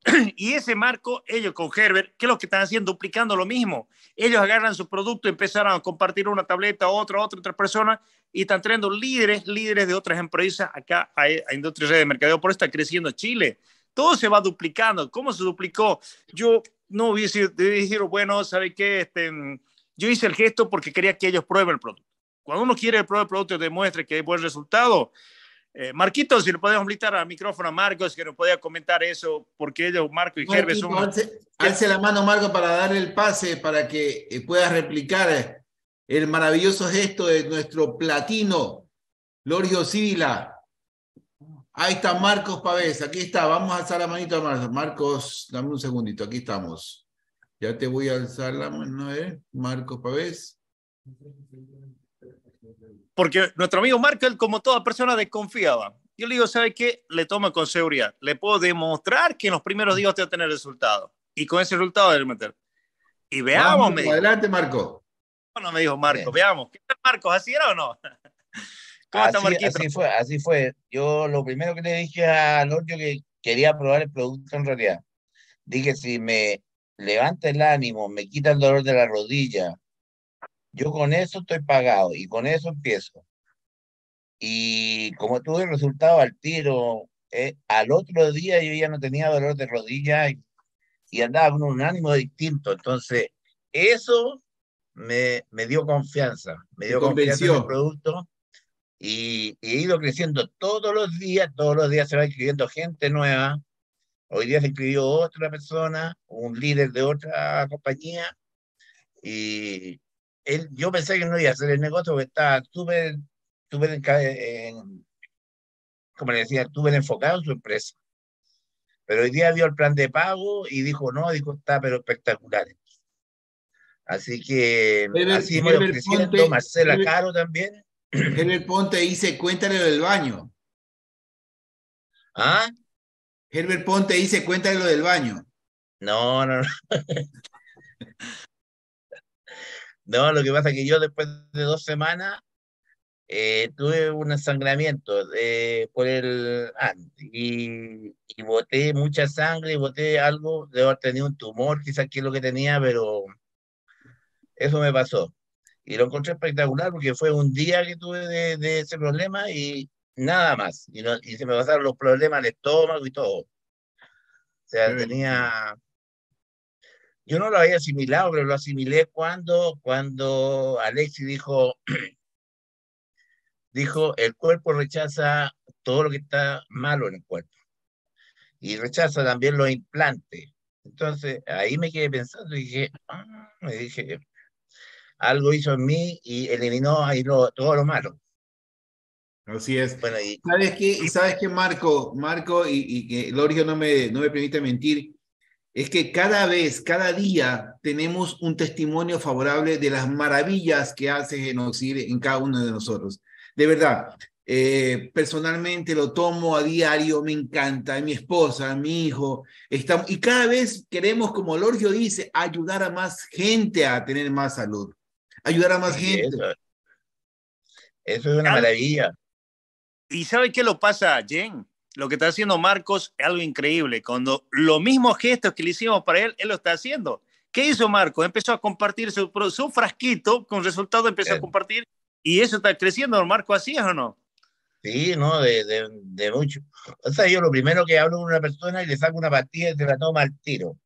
y ese marco, ellos con Herbert, ¿qué es lo que están haciendo? Duplicando lo mismo. Ellos agarran su producto, empezaron a compartir una tableta, otra, otra, otra persona, y están trayendo líderes, líderes de otras empresas acá a, a Industria de Mercadeo. Por eso está creciendo Chile. Todo se va duplicando. ¿Cómo se duplicó? Yo no hubiese decir, bueno, ¿sabe qué? Este, yo hice el gesto porque quería que ellos prueben el producto. Cuando uno quiere probar el producto y demuestre que hay buen resultado, eh, Marquito, si le podemos invitar al micrófono a Marcos, que nos podía comentar eso, porque ellos, Marco y Gerber, son... Alce, la mano, Marcos para darle el pase, para que eh, pueda replicar eh, el maravilloso gesto de nuestro platino, Lorio Sibila. Ahí está Marcos Pavés, aquí está, vamos a alzar la manito a Marcos. Marcos, dame un segundito, aquí estamos. Ya te voy a alzar la mano, ¿eh? Marcos Pavés porque nuestro amigo él como toda persona, desconfiaba. Yo le digo, ¿sabe qué? Le toma con seguridad. Le puedo demostrar que en los primeros días te va a tener resultado. Y con ese resultado debe meter. Y veamos, Adelante, Marco. Bueno, me dijo Marco, veamos. ¿Qué tal, Marco? ¿Así era o no? ¿Cómo así, está Así fue, así fue. Yo lo primero que le dije a Lorio que quería probar el producto en realidad. Dije, si me levanta el ánimo, me quita el dolor de la rodilla, yo con eso estoy pagado y con eso empiezo. Y como tuve el resultado al tiro, eh, al otro día yo ya no tenía dolor de rodilla y, andaba con un ánimo distinto. Entonces, eso me, me dio confianza, me dio confianza en el producto y, y, he ido creciendo todos los días, todos los días se va inscribiendo gente nueva. Hoy día se inscribió otra persona, un líder de otra compañía y, yo pensé que no iba a hacer el negocio porque estaba súper, eh, como le decía, súper enfocado en su empresa. Pero hoy día vio el plan de pago y dijo, no, dijo, está, pero espectacular. Así que así me lo presento, Marcela Caro también. Herbert Ponte dice, cuéntale lo del baño. ¿Ah? Herbert Ponte dice, cuéntale lo del baño. No, no, no. No, lo que pasa es que yo después de dos semanas eh, tuve un sangramiento eh, por el ah, y, boté mucha sangre y boté algo, debo haber tenido un tumor, quizás que es lo que tenía, pero eso me pasó. Y lo encontré espectacular porque fue un día que tuve de, ese problema y nada más. Y, y, se me pasaron los problemas al estómago y todo. O sea, tenía yo no lo había asimilado, pero lo asimilé cuando, cuando Alexi dijo, dijo, el cuerpo rechaza todo lo que está malo en el cuerpo y rechaza también los implantes. Entonces ahí me quedé pensando y dije, ah", me dije, algo hizo en mí y eliminó ahí todo lo malo. Así es. Bueno, y, ¿Sabes qué? ¿Sabes Marco? Marco, y, y que Lorio no me, no me permite mentir, es que cada vez, cada día tenemos un testimonio favorable de las maravillas que hace genocidio en cada uno de nosotros. De verdad, eh, personalmente lo tomo a diario, me encanta, mi esposa, mi hijo, estamos, y cada vez queremos, como Lorgio dice, ayudar a más gente a tener más salud, ayudar a más gente. Eso, es una maravilla. ¿Y sabe qué lo pasa, Jen? lo que está haciendo Marcos es algo increíble. Cuando los mismos gestos que le hicimos para él, él lo está haciendo. ¿Qué hizo Marcos? Empezó a compartir su, su frasquito, con resultado empezó a compartir y eso está creciendo, Marcos, ¿así es o no? Sí, no, de, mucho. O sea, yo lo primero que hablo con una persona y le saco una pastilla y se la toma al tiro.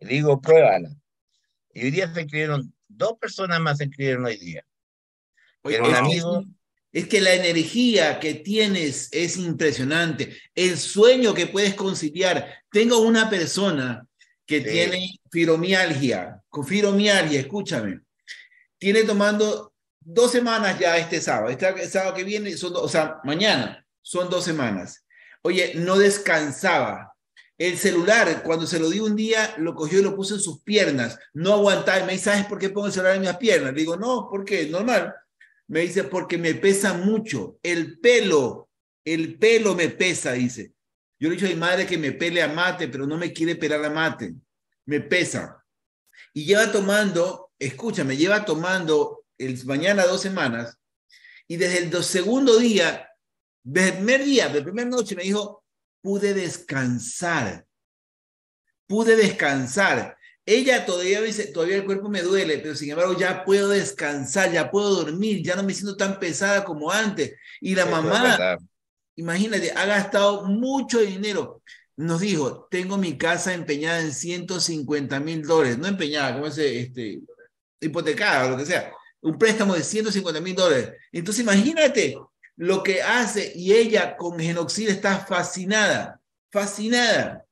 le digo, pruébala. Y hoy día se escribieron, dos personas más se escribieron hoy día. Era un amigo, es que la energía que tienes es impresionante. El sueño que puedes conciliar. Tengo una persona que tiene fibromialgia, con fibromialgia, escúchame. Tiene tomando dos semanas ya este sábado. Este sábado que viene, son o sea, mañana, son dos semanas. Oye, no descansaba. El celular, cuando se lo di un día, lo cogió y lo puso en sus piernas. No aguantaba. Y me dice, ¿sabes por qué pongo el celular en mis piernas? Le digo, no, ¿por qué? Normal. Me dice, porque me pesa mucho. El pelo, el pelo me pesa, dice. Yo le he dicho a mi madre que me pele a mate, pero no me quiere pelar a mate. Me pesa. Y lleva tomando, escúchame, lleva tomando el mañana dos semanas. Y desde el segundo día, el primer día, de primera noche, me dijo, pude descansar. Pude descansar. Ella todavía dice, todavía el cuerpo me duele, pero sin embargo ya puedo descansar, ya puedo dormir, ya no me siento tan pesada como antes. Y la mamá, imagínate, ha gastado mucho dinero. Nos dijo, tengo mi casa empeñada en 150 mil dólares, no empeñada, como ese, este, hipotecada, lo que sea, un préstamo de 150 mil dólares. Entonces imagínate lo que hace y ella con genoxida está fascinada, fascinada.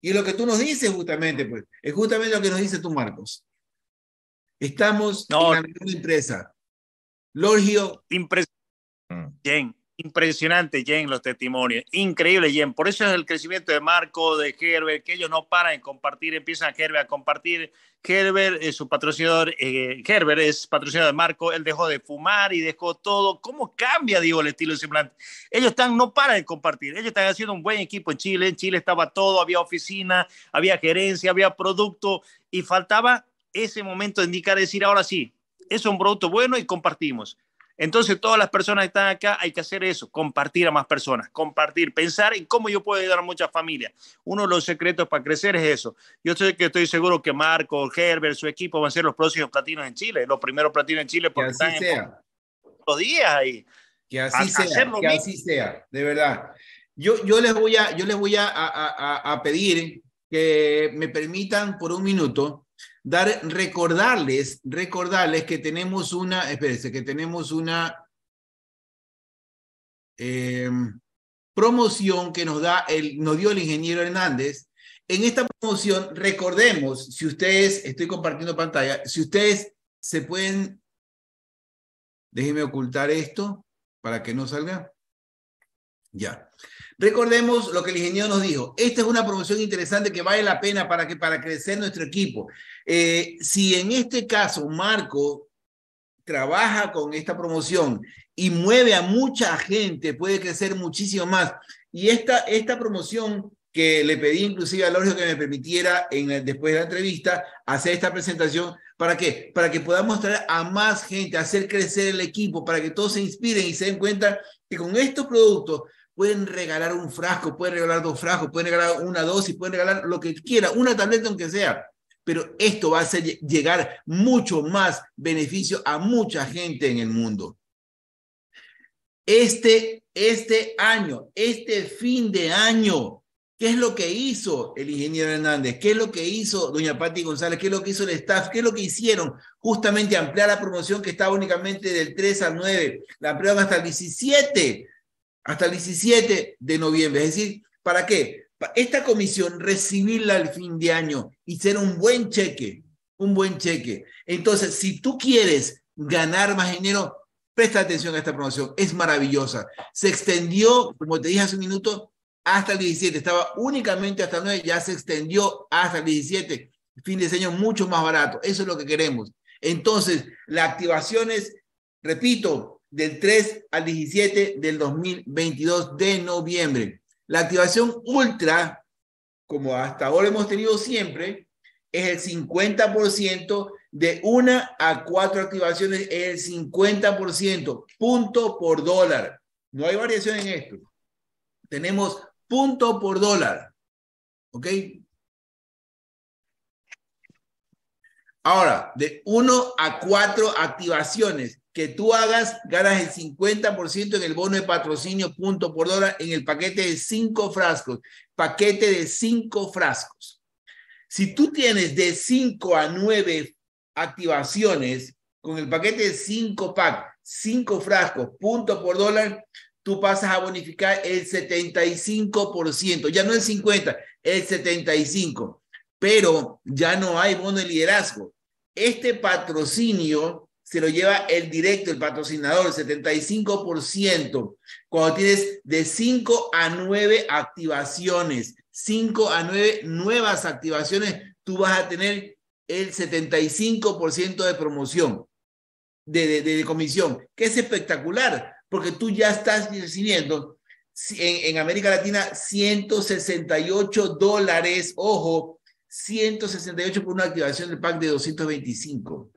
Y lo que tú nos dices justamente, pues, es justamente lo que nos dice tú, Marcos. Estamos en la empresa. Lorgio. Impres mm. Bien. Impresionante, Jen, los testimonios. Increíble, Jen. Por eso es el crecimiento de Marco, de Gerber, que ellos no paran en compartir, empiezan Gerber a compartir. Gerber es su patrocinador, Gerber eh, es patrocinador de Marco, él dejó de fumar y dejó todo. ¿Cómo cambia, digo, el estilo de semblante? Ellos están, no paran de compartir. Ellos están haciendo un buen equipo en Chile. En Chile estaba todo, había oficina, había gerencia, había producto y faltaba ese momento de indicar, decir, ahora sí, es un producto bueno y compartimos entonces, todas las personas que están acá, hay que hacer eso, compartir a más personas, compartir, pensar en cómo yo puedo ayudar a muchas familias. Uno de los secretos para crecer es eso. Yo sé que estoy seguro que Marco, Herbert, su equipo van a ser los próximos platinos en Chile, los primeros platinos en Chile, porque están los días ahí. Que así sea, que así sea, de verdad. Yo, yo les voy, a, yo les voy a pedir que me permitan por un minuto dar, recordarles, recordarles que tenemos una, espérense, que tenemos una eh, promoción que nos, da el, nos dio el ingeniero Hernández. En esta promoción, recordemos, si ustedes, estoy compartiendo pantalla, si ustedes se pueden, déjenme ocultar esto para que no salga. Ya. Recordemos lo que el ingeniero nos dijo. Esta es una promoción interesante que vale la pena para, que, para crecer nuestro equipo. Eh, si en este caso Marco trabaja con esta promoción y mueve a mucha gente, puede crecer muchísimo más. Y esta, esta promoción que le pedí inclusive a Lorio que me permitiera en después de la entrevista hacer esta presentación. ¿Para qué? Para que podamos traer a más gente, hacer crecer el equipo, para que todos se inspiren y se den cuenta que con estos productos pueden regalar un frasco, pueden regalar dos frascos, pueden regalar una dosis, pueden regalar lo que quiera, una tableta aunque sea. Pero esto va a hacer llegar mucho más beneficio a mucha gente en el mundo. Este, este año, este fin de año, ¿Qué es lo que hizo el ingeniero Hernández? ¿Qué es lo que hizo doña Patti González? ¿Qué es lo que hizo el staff? ¿Qué es lo que hicieron? Justamente ampliar la promoción que estaba únicamente del 3 al 9, la ampliaron hasta el 17 hasta el 17 de noviembre. Es decir, ¿para qué? Esta comisión recibirla al fin de año y ser un buen cheque, un buen cheque. Entonces, si tú quieres ganar más dinero, presta atención a esta promoción, es maravillosa. Se extendió, como te dije hace un minuto, hasta el 17, estaba únicamente hasta el 9, ya se extendió hasta el 17, fin de año mucho más barato, eso es lo que queremos. Entonces, la activación es, repito, del 3 al 17 del 2022 de noviembre. La activación ultra, como hasta ahora hemos tenido siempre, es el 50% de una a cuatro activaciones, es el 50%, punto por dólar. No hay variación en esto. Tenemos punto por dólar. ¿Ok? Ahora, de 1 a 4 activaciones que tú hagas, ganas el 50% en el bono de patrocinio punto por dólar en el paquete de cinco frascos. Paquete de cinco frascos. Si tú tienes de cinco a nueve activaciones con el paquete de cinco pack, cinco frascos, punto por dólar, tú pasas a bonificar el 75%, ya no el 50, el 75%, pero ya no hay bono de liderazgo. Este patrocinio se lo lleva el directo, el patrocinador, el 75%. Cuando tienes de 5 a 9 activaciones, 5 a 9 nuevas activaciones, tú vas a tener el 75% de promoción, de, de, comisión, que es espectacular, porque tú ya estás recibiendo en, América Latina 168 dólares, ojo, 168 por una activación del pack de 225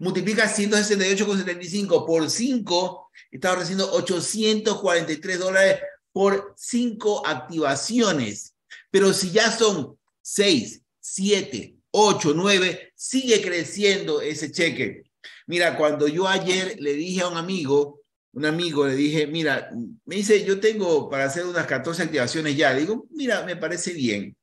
multiplica 168,75 por 5, ...está recibiendo 843 dólares por 5 activaciones. Pero si ya son 6, 7, 8, 9, sigue creciendo ese cheque. Mira, cuando yo ayer le dije a un amigo, un amigo le dije, mira, me dice, yo tengo para hacer unas 14 activaciones ya. digo, mira, me parece bien.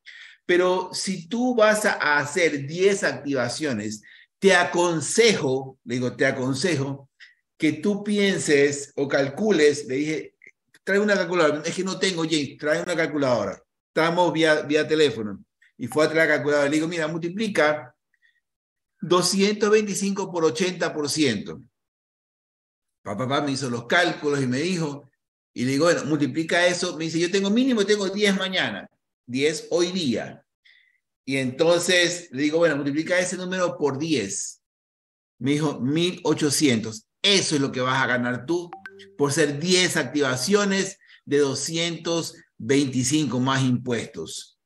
Pero si tú vas a hacer 10 activaciones, te aconsejo, le digo, te aconsejo que tú pienses o calcules, le dije, trae una calculadora, es que no tengo, James, trae una calculadora. Estamos vía, vía teléfono. Y fue a traer la calculadora. Le digo, mira, multiplica 225 por 80%. Papá, papá me hizo los cálculos y me dijo, y le digo, bueno, multiplica eso. Me dice, yo tengo mínimo, tengo 10 mañana, 10 hoy día. Y entonces le digo, bueno, multiplica ese número por 10. Me dijo, 1800. Eso es lo que vas a ganar tú por ser 10 activaciones de 225 más impuestos.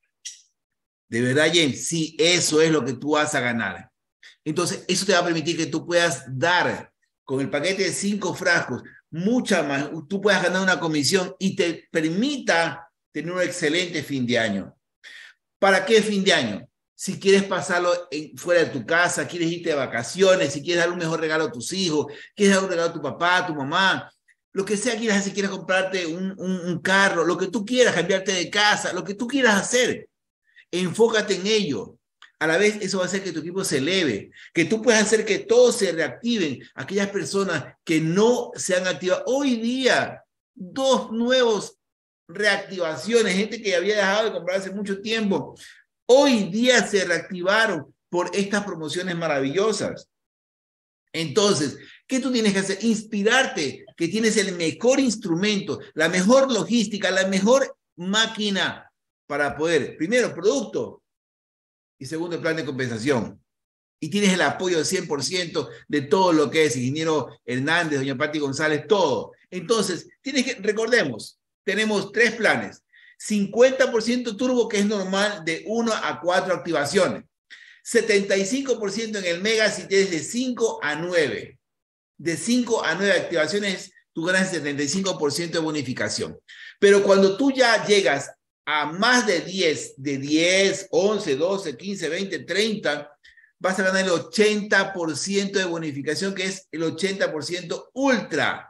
De verdad, James, sí, eso es lo que tú vas a ganar. Entonces, eso te va a permitir que tú puedas dar con el paquete de 5 frascos, mucha más, tú puedas ganar una comisión y te permita tener un excelente fin de año. ¿Para qué fin de año? Si quieres pasarlo fuera de tu casa, quieres irte de vacaciones, si quieres dar un mejor regalo a tus hijos, quieres dar un regalo a tu papá, a tu mamá, lo que sea quieras, si quieres comprarte un, carro, lo que tú quieras, cambiarte de casa, lo que tú quieras hacer, enfócate en ello. A la vez, eso va a hacer que tu equipo se eleve, que tú puedas hacer que todos se reactiven, aquellas personas que no se han activado. Hoy día, dos nuevos reactivaciones, gente que había dejado de comprar hace mucho tiempo, hoy día se reactivaron por estas promociones maravillosas. Entonces, ¿qué tú tienes que hacer? Inspirarte, que tienes el mejor instrumento, la mejor logística, la mejor máquina para poder, primero, producto y segundo, el plan de compensación. Y tienes el apoyo del 100% de todo lo que es ingeniero Hernández, doña Patti González, todo. Entonces, tienes que, recordemos, tenemos tres planes. 50% turbo, que es normal, de 1 a 4 activaciones. 75% en el mega si tienes de 5 a 9. De 5 a 9 activaciones, tú ganas 75% de bonificación. Pero cuando tú ya llegas a más de 10, de 10, 11, 12, 15, 20, 30, vas a ganar el 80% de bonificación, que es el 80% ultra.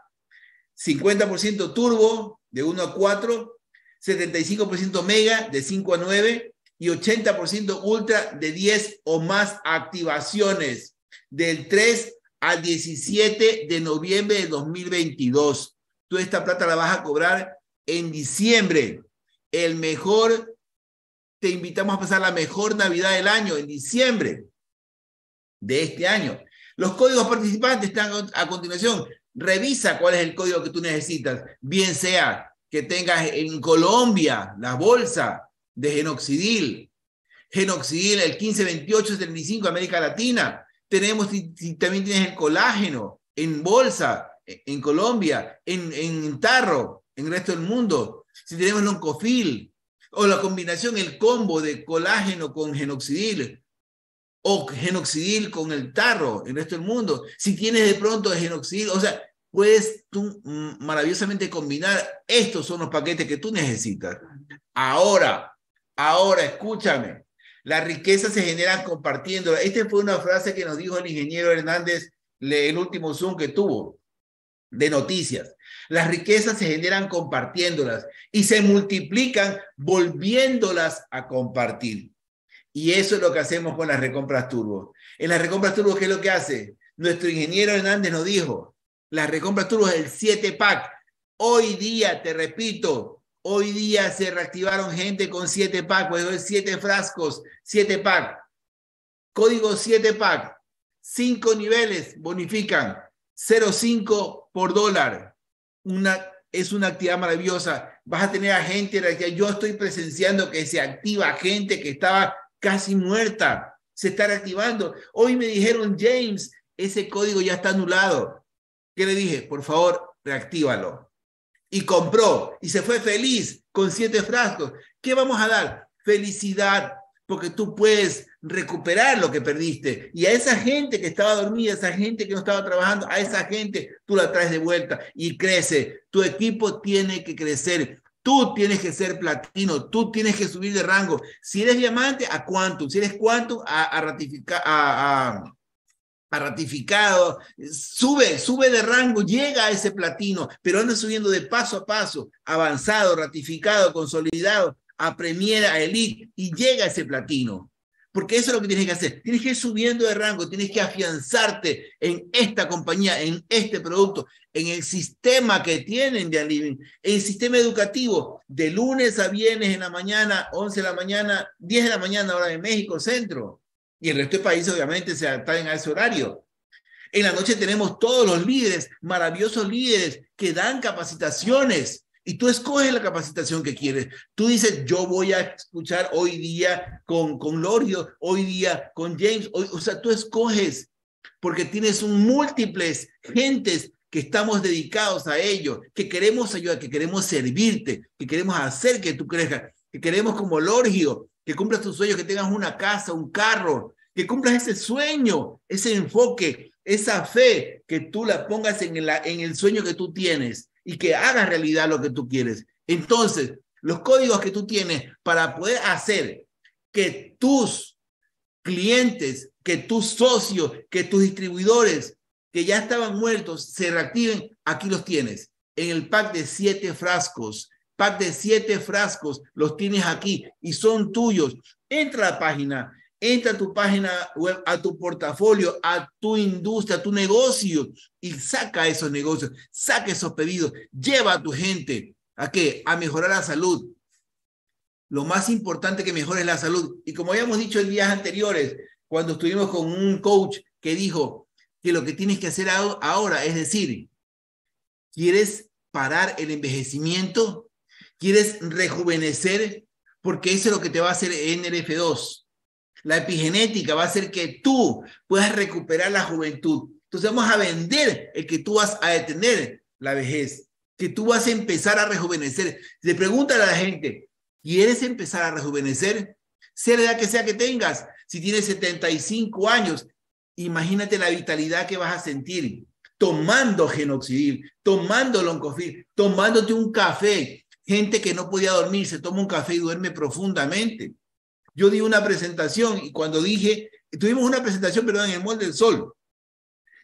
50% turbo, de 1 a 4, 75% mega de 5 a 9 y 80% ultra de 10 o más activaciones del 3 al 17 de noviembre de 2022. Tú esta plata la vas a cobrar en diciembre. El mejor, te invitamos a pasar la mejor Navidad del año, en diciembre de este año. Los códigos participantes están a continuación. Revisa cuál es el código que tú necesitas, bien sea que tengas en Colombia la bolsa de genoxidil, genoxidil el 1528-75 América Latina. Tenemos, también tienes el colágeno en bolsa e, en Colombia, en, en tarro, en el resto del mundo. Si tenemos el o la combinación, el combo de colágeno con genoxidil o genoxidil con el tarro en nuestro mundo. Si tienes de pronto genoxidil, o sea, puedes tú mm, maravillosamente combinar. Estos son los paquetes que tú necesitas. Ahora, ahora, escúchame. La riqueza se generan compartiéndolas, Esta fue una frase que nos dijo el ingeniero Hernández el último Zoom que tuvo de noticias. Las riquezas se generan compartiéndolas y se multiplican volviéndolas a compartir. Y eso es lo que hacemos con las recompras turbo. En las recompras turbo, ¿qué es lo que hace? Nuestro ingeniero Hernández nos dijo, las recompras turbo es el 7 pack. Hoy día, te repito, hoy día se reactivaron gente con 7 pack, 7 pues, frascos, 7 pack. Código 7 pack, 5 niveles bonifican, 0,5 por dólar. es una actividad maravillosa. Vas a tener a gente, yo estoy presenciando que se activa gente que estaba casi muerta, se está reactivando. Hoy me dijeron, James, ese código ya está anulado. ¿Qué le dije? Por favor, reactívalo. Y compró y se fue feliz con siete frascos. ¿Qué vamos a dar? Felicidad, porque tú puedes recuperar lo que perdiste. Y a esa gente que estaba dormida, a esa gente que no estaba trabajando, a esa gente tú la traes de vuelta y crece. Tu equipo tiene que crecer. Tú tienes que ser platino, tú tienes que subir de rango. Si eres diamante, a cuánto, Si eres cuánto, a, a, ratificado. Sube, sube de rango, llega a ese platino, pero anda subiendo de paso a paso, avanzado, ratificado, consolidado, a Premier, a Elite, y llega a ese platino. Porque eso es lo que tienes que hacer. Tienes que ir subiendo de rango, tienes que afianzarte en esta compañía, en este producto, en el sistema que tienen de en el sistema educativo, de lunes a viernes en la mañana, 11 de la mañana, 10 de la mañana, hora de México, centro. Y el resto de países obviamente se adaptan a ese horario. En la noche tenemos todos los líderes, maravillosos líderes, que dan capacitaciones y tú escoges la capacitación que quieres. Tú dices, yo voy a escuchar hoy día con, con Lorio, hoy día con James. o sea, tú escoges porque tienes múltiples gentes que estamos dedicados a ello, que queremos ayudar, que queremos servirte, que queremos hacer que tú crezcas, que queremos como Lorgio, que cumplas tus sueños, que tengas una casa, un carro, que cumplas ese sueño, ese enfoque, esa fe, que tú la pongas en, la, en el sueño que tú tienes y que haga realidad lo que tú quieres. Entonces, los códigos que tú tienes para poder hacer que tus clientes, que tus socios, que tus distribuidores que ya estaban muertos se reactiven, aquí los tienes. En el pack de siete frascos, pack de siete frascos, los tienes aquí y son tuyos. Entra a la página entra a tu página web, a tu portafolio, a tu industria, a tu negocio y saca esos negocios, saca esos pedidos, lleva a tu gente a qué? A mejorar la salud. Lo más importante que mejore es la salud. Y como habíamos dicho en días anteriores, cuando estuvimos con un coach que dijo que lo que tienes que hacer ahora es decir, ¿quieres parar el envejecimiento? ¿Quieres rejuvenecer? Porque eso es lo que te va a hacer NRF2 la epigenética va a hacer que tú puedas recuperar la juventud. Entonces vamos a vender el que tú vas a detener la vejez, que tú vas a empezar a rejuvenecer. Le pregunta a la gente, ¿quieres empezar a rejuvenecer? Sea edad que sea que tengas, si tienes 75 años, imagínate la vitalidad que vas a sentir tomando genoxidil, tomando loncofil, tomándote un café. Gente que no podía dormir se toma un café y duerme profundamente. Yo di una presentación y cuando dije, tuvimos una presentación, perdón, en el Molde del Sol,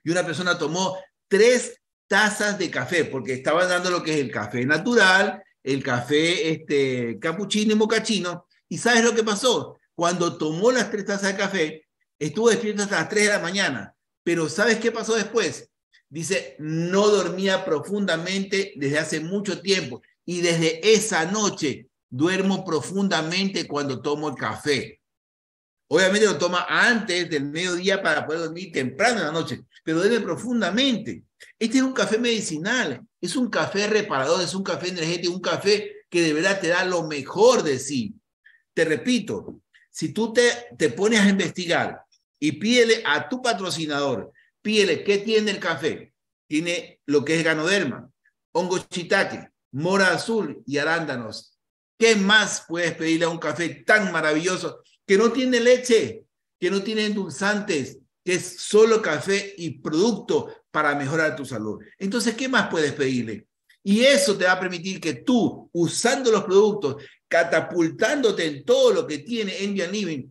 y una persona tomó tres tazas de café, porque estaba dando lo que es el café natural, el café este, capuchino y mocachino, y ¿sabes lo que pasó? Cuando tomó las tres tazas de café, estuvo despierto hasta las tres de la mañana, pero ¿sabes qué pasó después? Dice, no dormía profundamente desde hace mucho tiempo, y desde esa noche duermo profundamente cuando tomo el café. Obviamente lo toma antes del mediodía para poder dormir temprano en la noche, pero duerme profundamente. Este es un café medicinal, es un café reparador, es un café energético, un café que de verdad te da lo mejor de sí. Te repito, si tú te, te pones a investigar y pídele a tu patrocinador, pídele qué tiene el café. Tiene lo que es ganoderma, hongo chitaque, mora azul y arándanos ¿Qué más puedes pedirle a un café tan maravilloso que no tiene leche, que no tiene endulzantes, que es solo café y producto para mejorar tu salud? Entonces, ¿qué más puedes pedirle? Y eso te va a permitir que tú, usando los productos, catapultándote en todo lo que tiene Indian Living,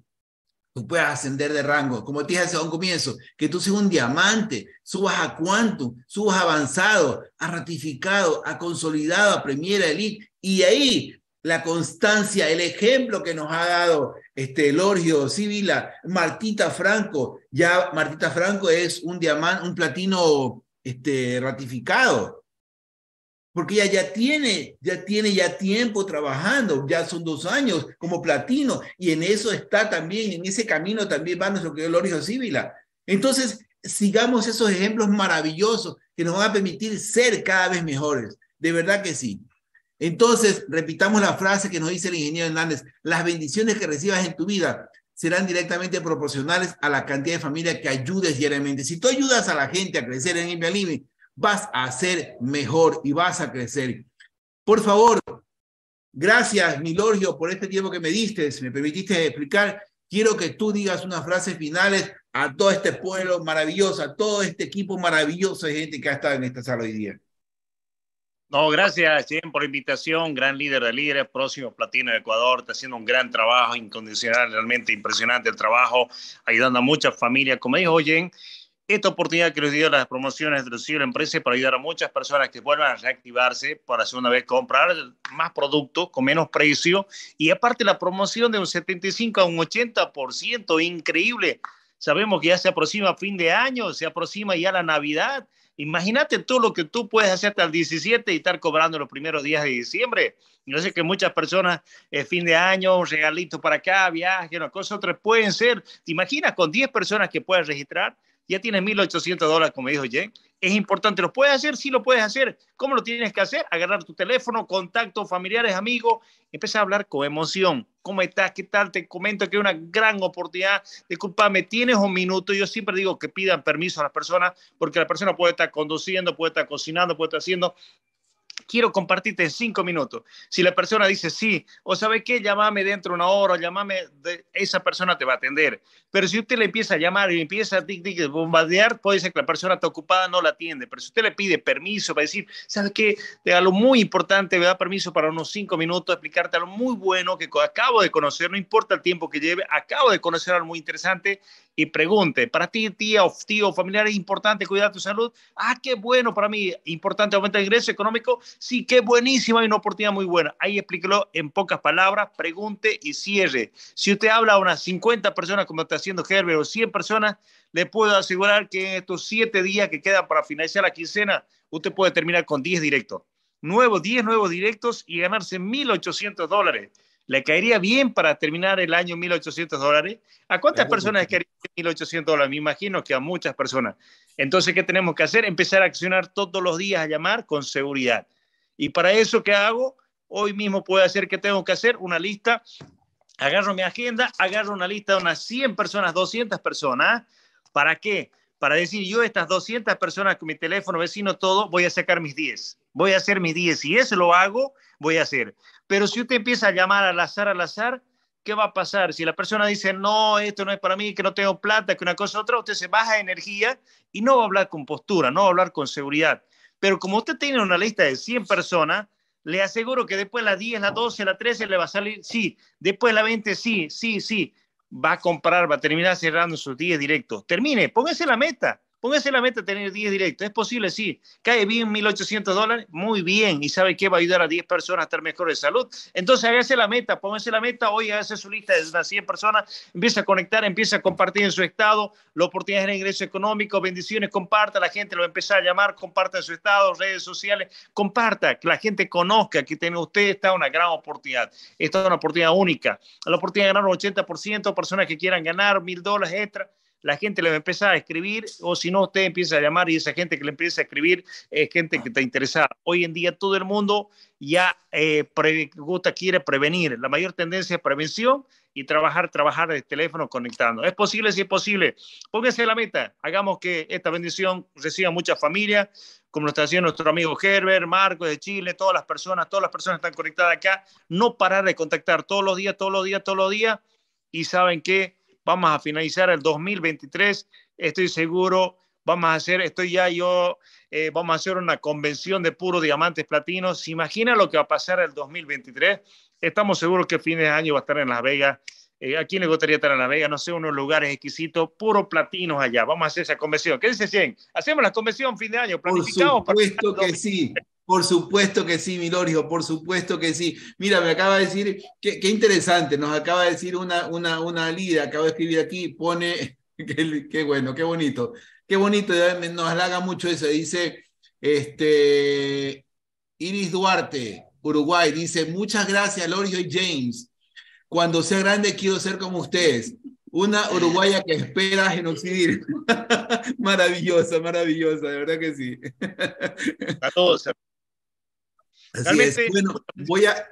tú puedas ascender de rango. Como te dije hace un comienzo, que tú seas un diamante, subas a Quantum, subas avanzado, a ratificado, a consolidado, a Premier Elite. Y ahí la constancia, el ejemplo que nos ha dado este Lorgio Sibila, Martita Franco, ya Martita Franco es un diamante, un platino este, ratificado. Porque ella ya tiene, ya tiene ya tiempo trabajando, ya son dos años como platino, y en eso está también, en ese camino también va nuestro querido Lorio Sibila. Entonces, sigamos esos ejemplos maravillosos que nos van a permitir ser cada vez mejores. De verdad que sí. Entonces, repitamos la frase que nos dice el ingeniero Hernández, las bendiciones que recibas en tu vida serán directamente proporcionales a la cantidad de familia que ayudes diariamente. Si tú ayudas a la gente a crecer en bien vas a ser mejor y vas a crecer. Por favor, gracias, Milorgio, por este tiempo que me diste, me permitiste explicar. Quiero que tú digas unas frases finales a todo este pueblo maravilloso, a todo este equipo maravilloso de gente que ha estado en esta sala hoy día. No, gracias, Jen, por la invitación. Gran líder de líderes, próximo platino de Ecuador. Está haciendo un gran trabajo incondicional, realmente impresionante el trabajo, ayudando a muchas familias. Como dijo Jen, esta oportunidad que les dio las promociones de la empresa para ayudar a muchas personas que vuelvan a reactivarse para hacer una vez comprar más productos con menos precio y aparte la promoción de un 75 a un 80%, increíble. Sabemos que ya se aproxima fin de año, se aproxima ya la Navidad Imagínate tú lo que tú puedes hacer hasta el 17 y estar cobrando los primeros días de diciembre. No sé que muchas personas, eh, fin de año, un regalito para acá, viaje, una cosa, otras pueden ser. ¿Te imaginas con 10 personas que puedas registrar? Ya tienes 1.800 dólares, como dijo Jen es importante. ¿Lo puedes hacer? Sí, lo puedes hacer. ¿Cómo lo tienes que hacer? Agarrar tu teléfono, contacto, familiares, amigos. Empieza a hablar con emoción. ¿Cómo estás? ¿Qué tal? Te comento que hay una gran oportunidad. Disculpame, ¿tienes un minuto? Yo siempre digo que pidan permiso a las personas porque la persona puede estar conduciendo, puede estar cocinando, puede estar haciendo quiero compartirte en cinco minutos. Si la persona dice sí, o sabe qué, llámame dentro de una hora, llámame, esa persona te va a atender. Pero si usted le empieza a llamar y empieza a bombardear, puede ser que la persona está ocupada, no la atiende. Pero si usted le pide permiso para decir, ¿sabe qué? de algo muy importante, me da permiso para unos cinco minutos, explicarte algo muy bueno que acabo de conocer, no importa el tiempo que lleve, acabo de conocer algo muy interesante y pregunte, para ti, tía o tío familiar, es importante cuidar tu salud. Ah, qué bueno para mí, importante aumentar el ingreso económico. Sí, qué buenísima, y una oportunidad muy buena. Ahí explíquelo en pocas palabras, pregunte y cierre. Si usted habla a unas 50 personas, como está haciendo Herbert, o 100 personas, le puedo asegurar que en estos 7 días que quedan para finalizar la quincena, usted puede terminar con 10 directos. Nuevos, 10 nuevos directos y ganarse 1.800 dólares le caería bien para terminar el año 1.800 dólares. ¿A cuántas personas le caería 1.800 dólares? Me imagino que a muchas personas. Entonces, ¿qué tenemos que hacer? Empezar a accionar todos los días a llamar con seguridad. Y para eso, ¿qué hago? Hoy mismo puedo hacer, ¿qué tengo que hacer? Una lista. Agarro mi agenda, agarro una lista de unas 100 personas, 200 personas. ¿Para qué? Para decir, yo estas 200 personas con mi teléfono vecino, todo, voy a sacar mis 10. Voy a hacer mis 10. Si eso lo hago, voy a hacer. Pero si usted empieza a llamar al azar, al azar, ¿qué va a pasar? Si la persona dice, no, esto no es para mí, que no tengo plata, que una cosa u otra, usted se baja de energía y no va a hablar con postura, no va a hablar con seguridad. Pero como usted tiene una lista de 100 personas, le aseguro que después la 10, la 12, la 13 le va a salir, sí, después la 20, sí, sí, sí, va a comprar, va a terminar cerrando sus 10 directos. Termine, póngase la meta. Póngase la meta de tener 10 directos. Es posible, sí. Cae bien 1.800 dólares, muy bien. Y sabe que va a ayudar a 10 personas a estar mejor de salud. Entonces, hágase la meta, póngase la meta. Hoy hágase su lista de las 100 personas. Empieza a conectar, empieza a compartir en su estado. La oportunidad de ingreso económico, bendiciones, comparta. La gente lo va a empezar a llamar, comparta en su estado, redes sociales. Comparta, que la gente conozca que tiene usted está una gran oportunidad. Esta es una oportunidad única. La oportunidad de ganar un 80%, personas que quieran ganar mil dólares extra la gente le va a empezar a escribir, o si no, usted empieza a llamar y esa gente que le empieza a escribir es gente que está interesada. Hoy en día todo el mundo ya eh, gusta, quiere prevenir. La mayor tendencia es prevención y trabajar, trabajar de teléfono conectando. Es posible, si es posible. Póngase la meta. Hagamos que esta bendición reciba muchas familias, como lo está haciendo nuestro amigo Gerber, Marcos de Chile, todas las personas, todas las personas están conectadas acá. No parar de contactar todos los días, todos los días, todos los días. Y saben que Vamos a finalizar el 2023, estoy seguro, vamos a hacer, estoy ya yo, eh, vamos a hacer una convención de puro diamantes platinos. imagina lo que va a pasar el 2023? Estamos seguros que fin de año va a estar en Las Vegas. Eh, ¿A quién le gustaría estar en Las Vegas? No sé, unos lugares exquisitos, puro platinos allá. Vamos a hacer esa convención. ¿Qué dice Cien? Hacemos la convención fin de año, planificamos. Por supuesto que sí. Por supuesto que sí, Lorio, por supuesto que sí. Mira, me acaba de decir, qué, interesante, nos acaba de decir una, una, una líder, acabo de escribir aquí, pone, qué, bueno, qué bonito, qué bonito, nos halaga mucho eso, dice, este, Iris Duarte, Uruguay, dice, muchas gracias, Lorio y James. Cuando sea grande quiero ser como ustedes. Una uruguaya que espera genocidir. maravillosa, maravillosa, de verdad que sí. A todos. Bueno, voy a,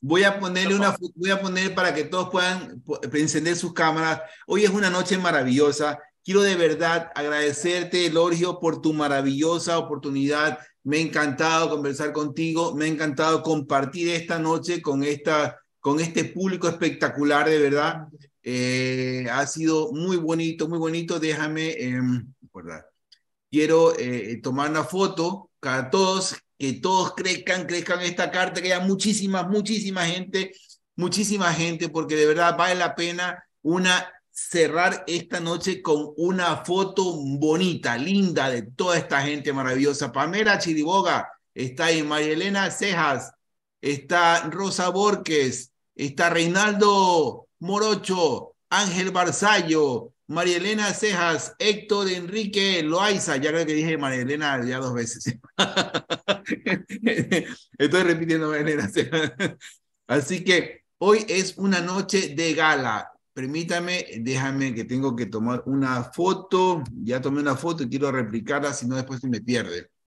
voy a ponerle una, voy a poner para que todos puedan encender sus cámaras. Hoy es una noche maravillosa. Quiero de verdad agradecerte, Elogio, por tu maravillosa oportunidad. Me ha encantado conversar contigo, me ha encantado compartir esta noche con, esta, con este público espectacular, de verdad. Eh, ha sido muy bonito, muy bonito. Déjame, em, eh, Quiero tomar una foto, para todos que todos crezcan, crezcan esta carta, que haya muchísima, muchísima gente, muchísima gente, porque de verdad vale la pena una cerrar esta noche con una foto bonita, linda de toda esta gente maravillosa. Pamela Chiriboga, está ahí María Elena Cejas, está Rosa Borges, está Reinaldo Morocho, Ángel Barzallo, María Elena Cejas, Héctor Enrique Loaiza, ya creo que dije María Elena ya dos veces. Estoy repitiendo María Elena Cejas. Así que hoy es una noche de gala. Permítame, déjame que tengo que tomar una foto. Ya tomé una foto y quiero replicarla, si no después se me pierde.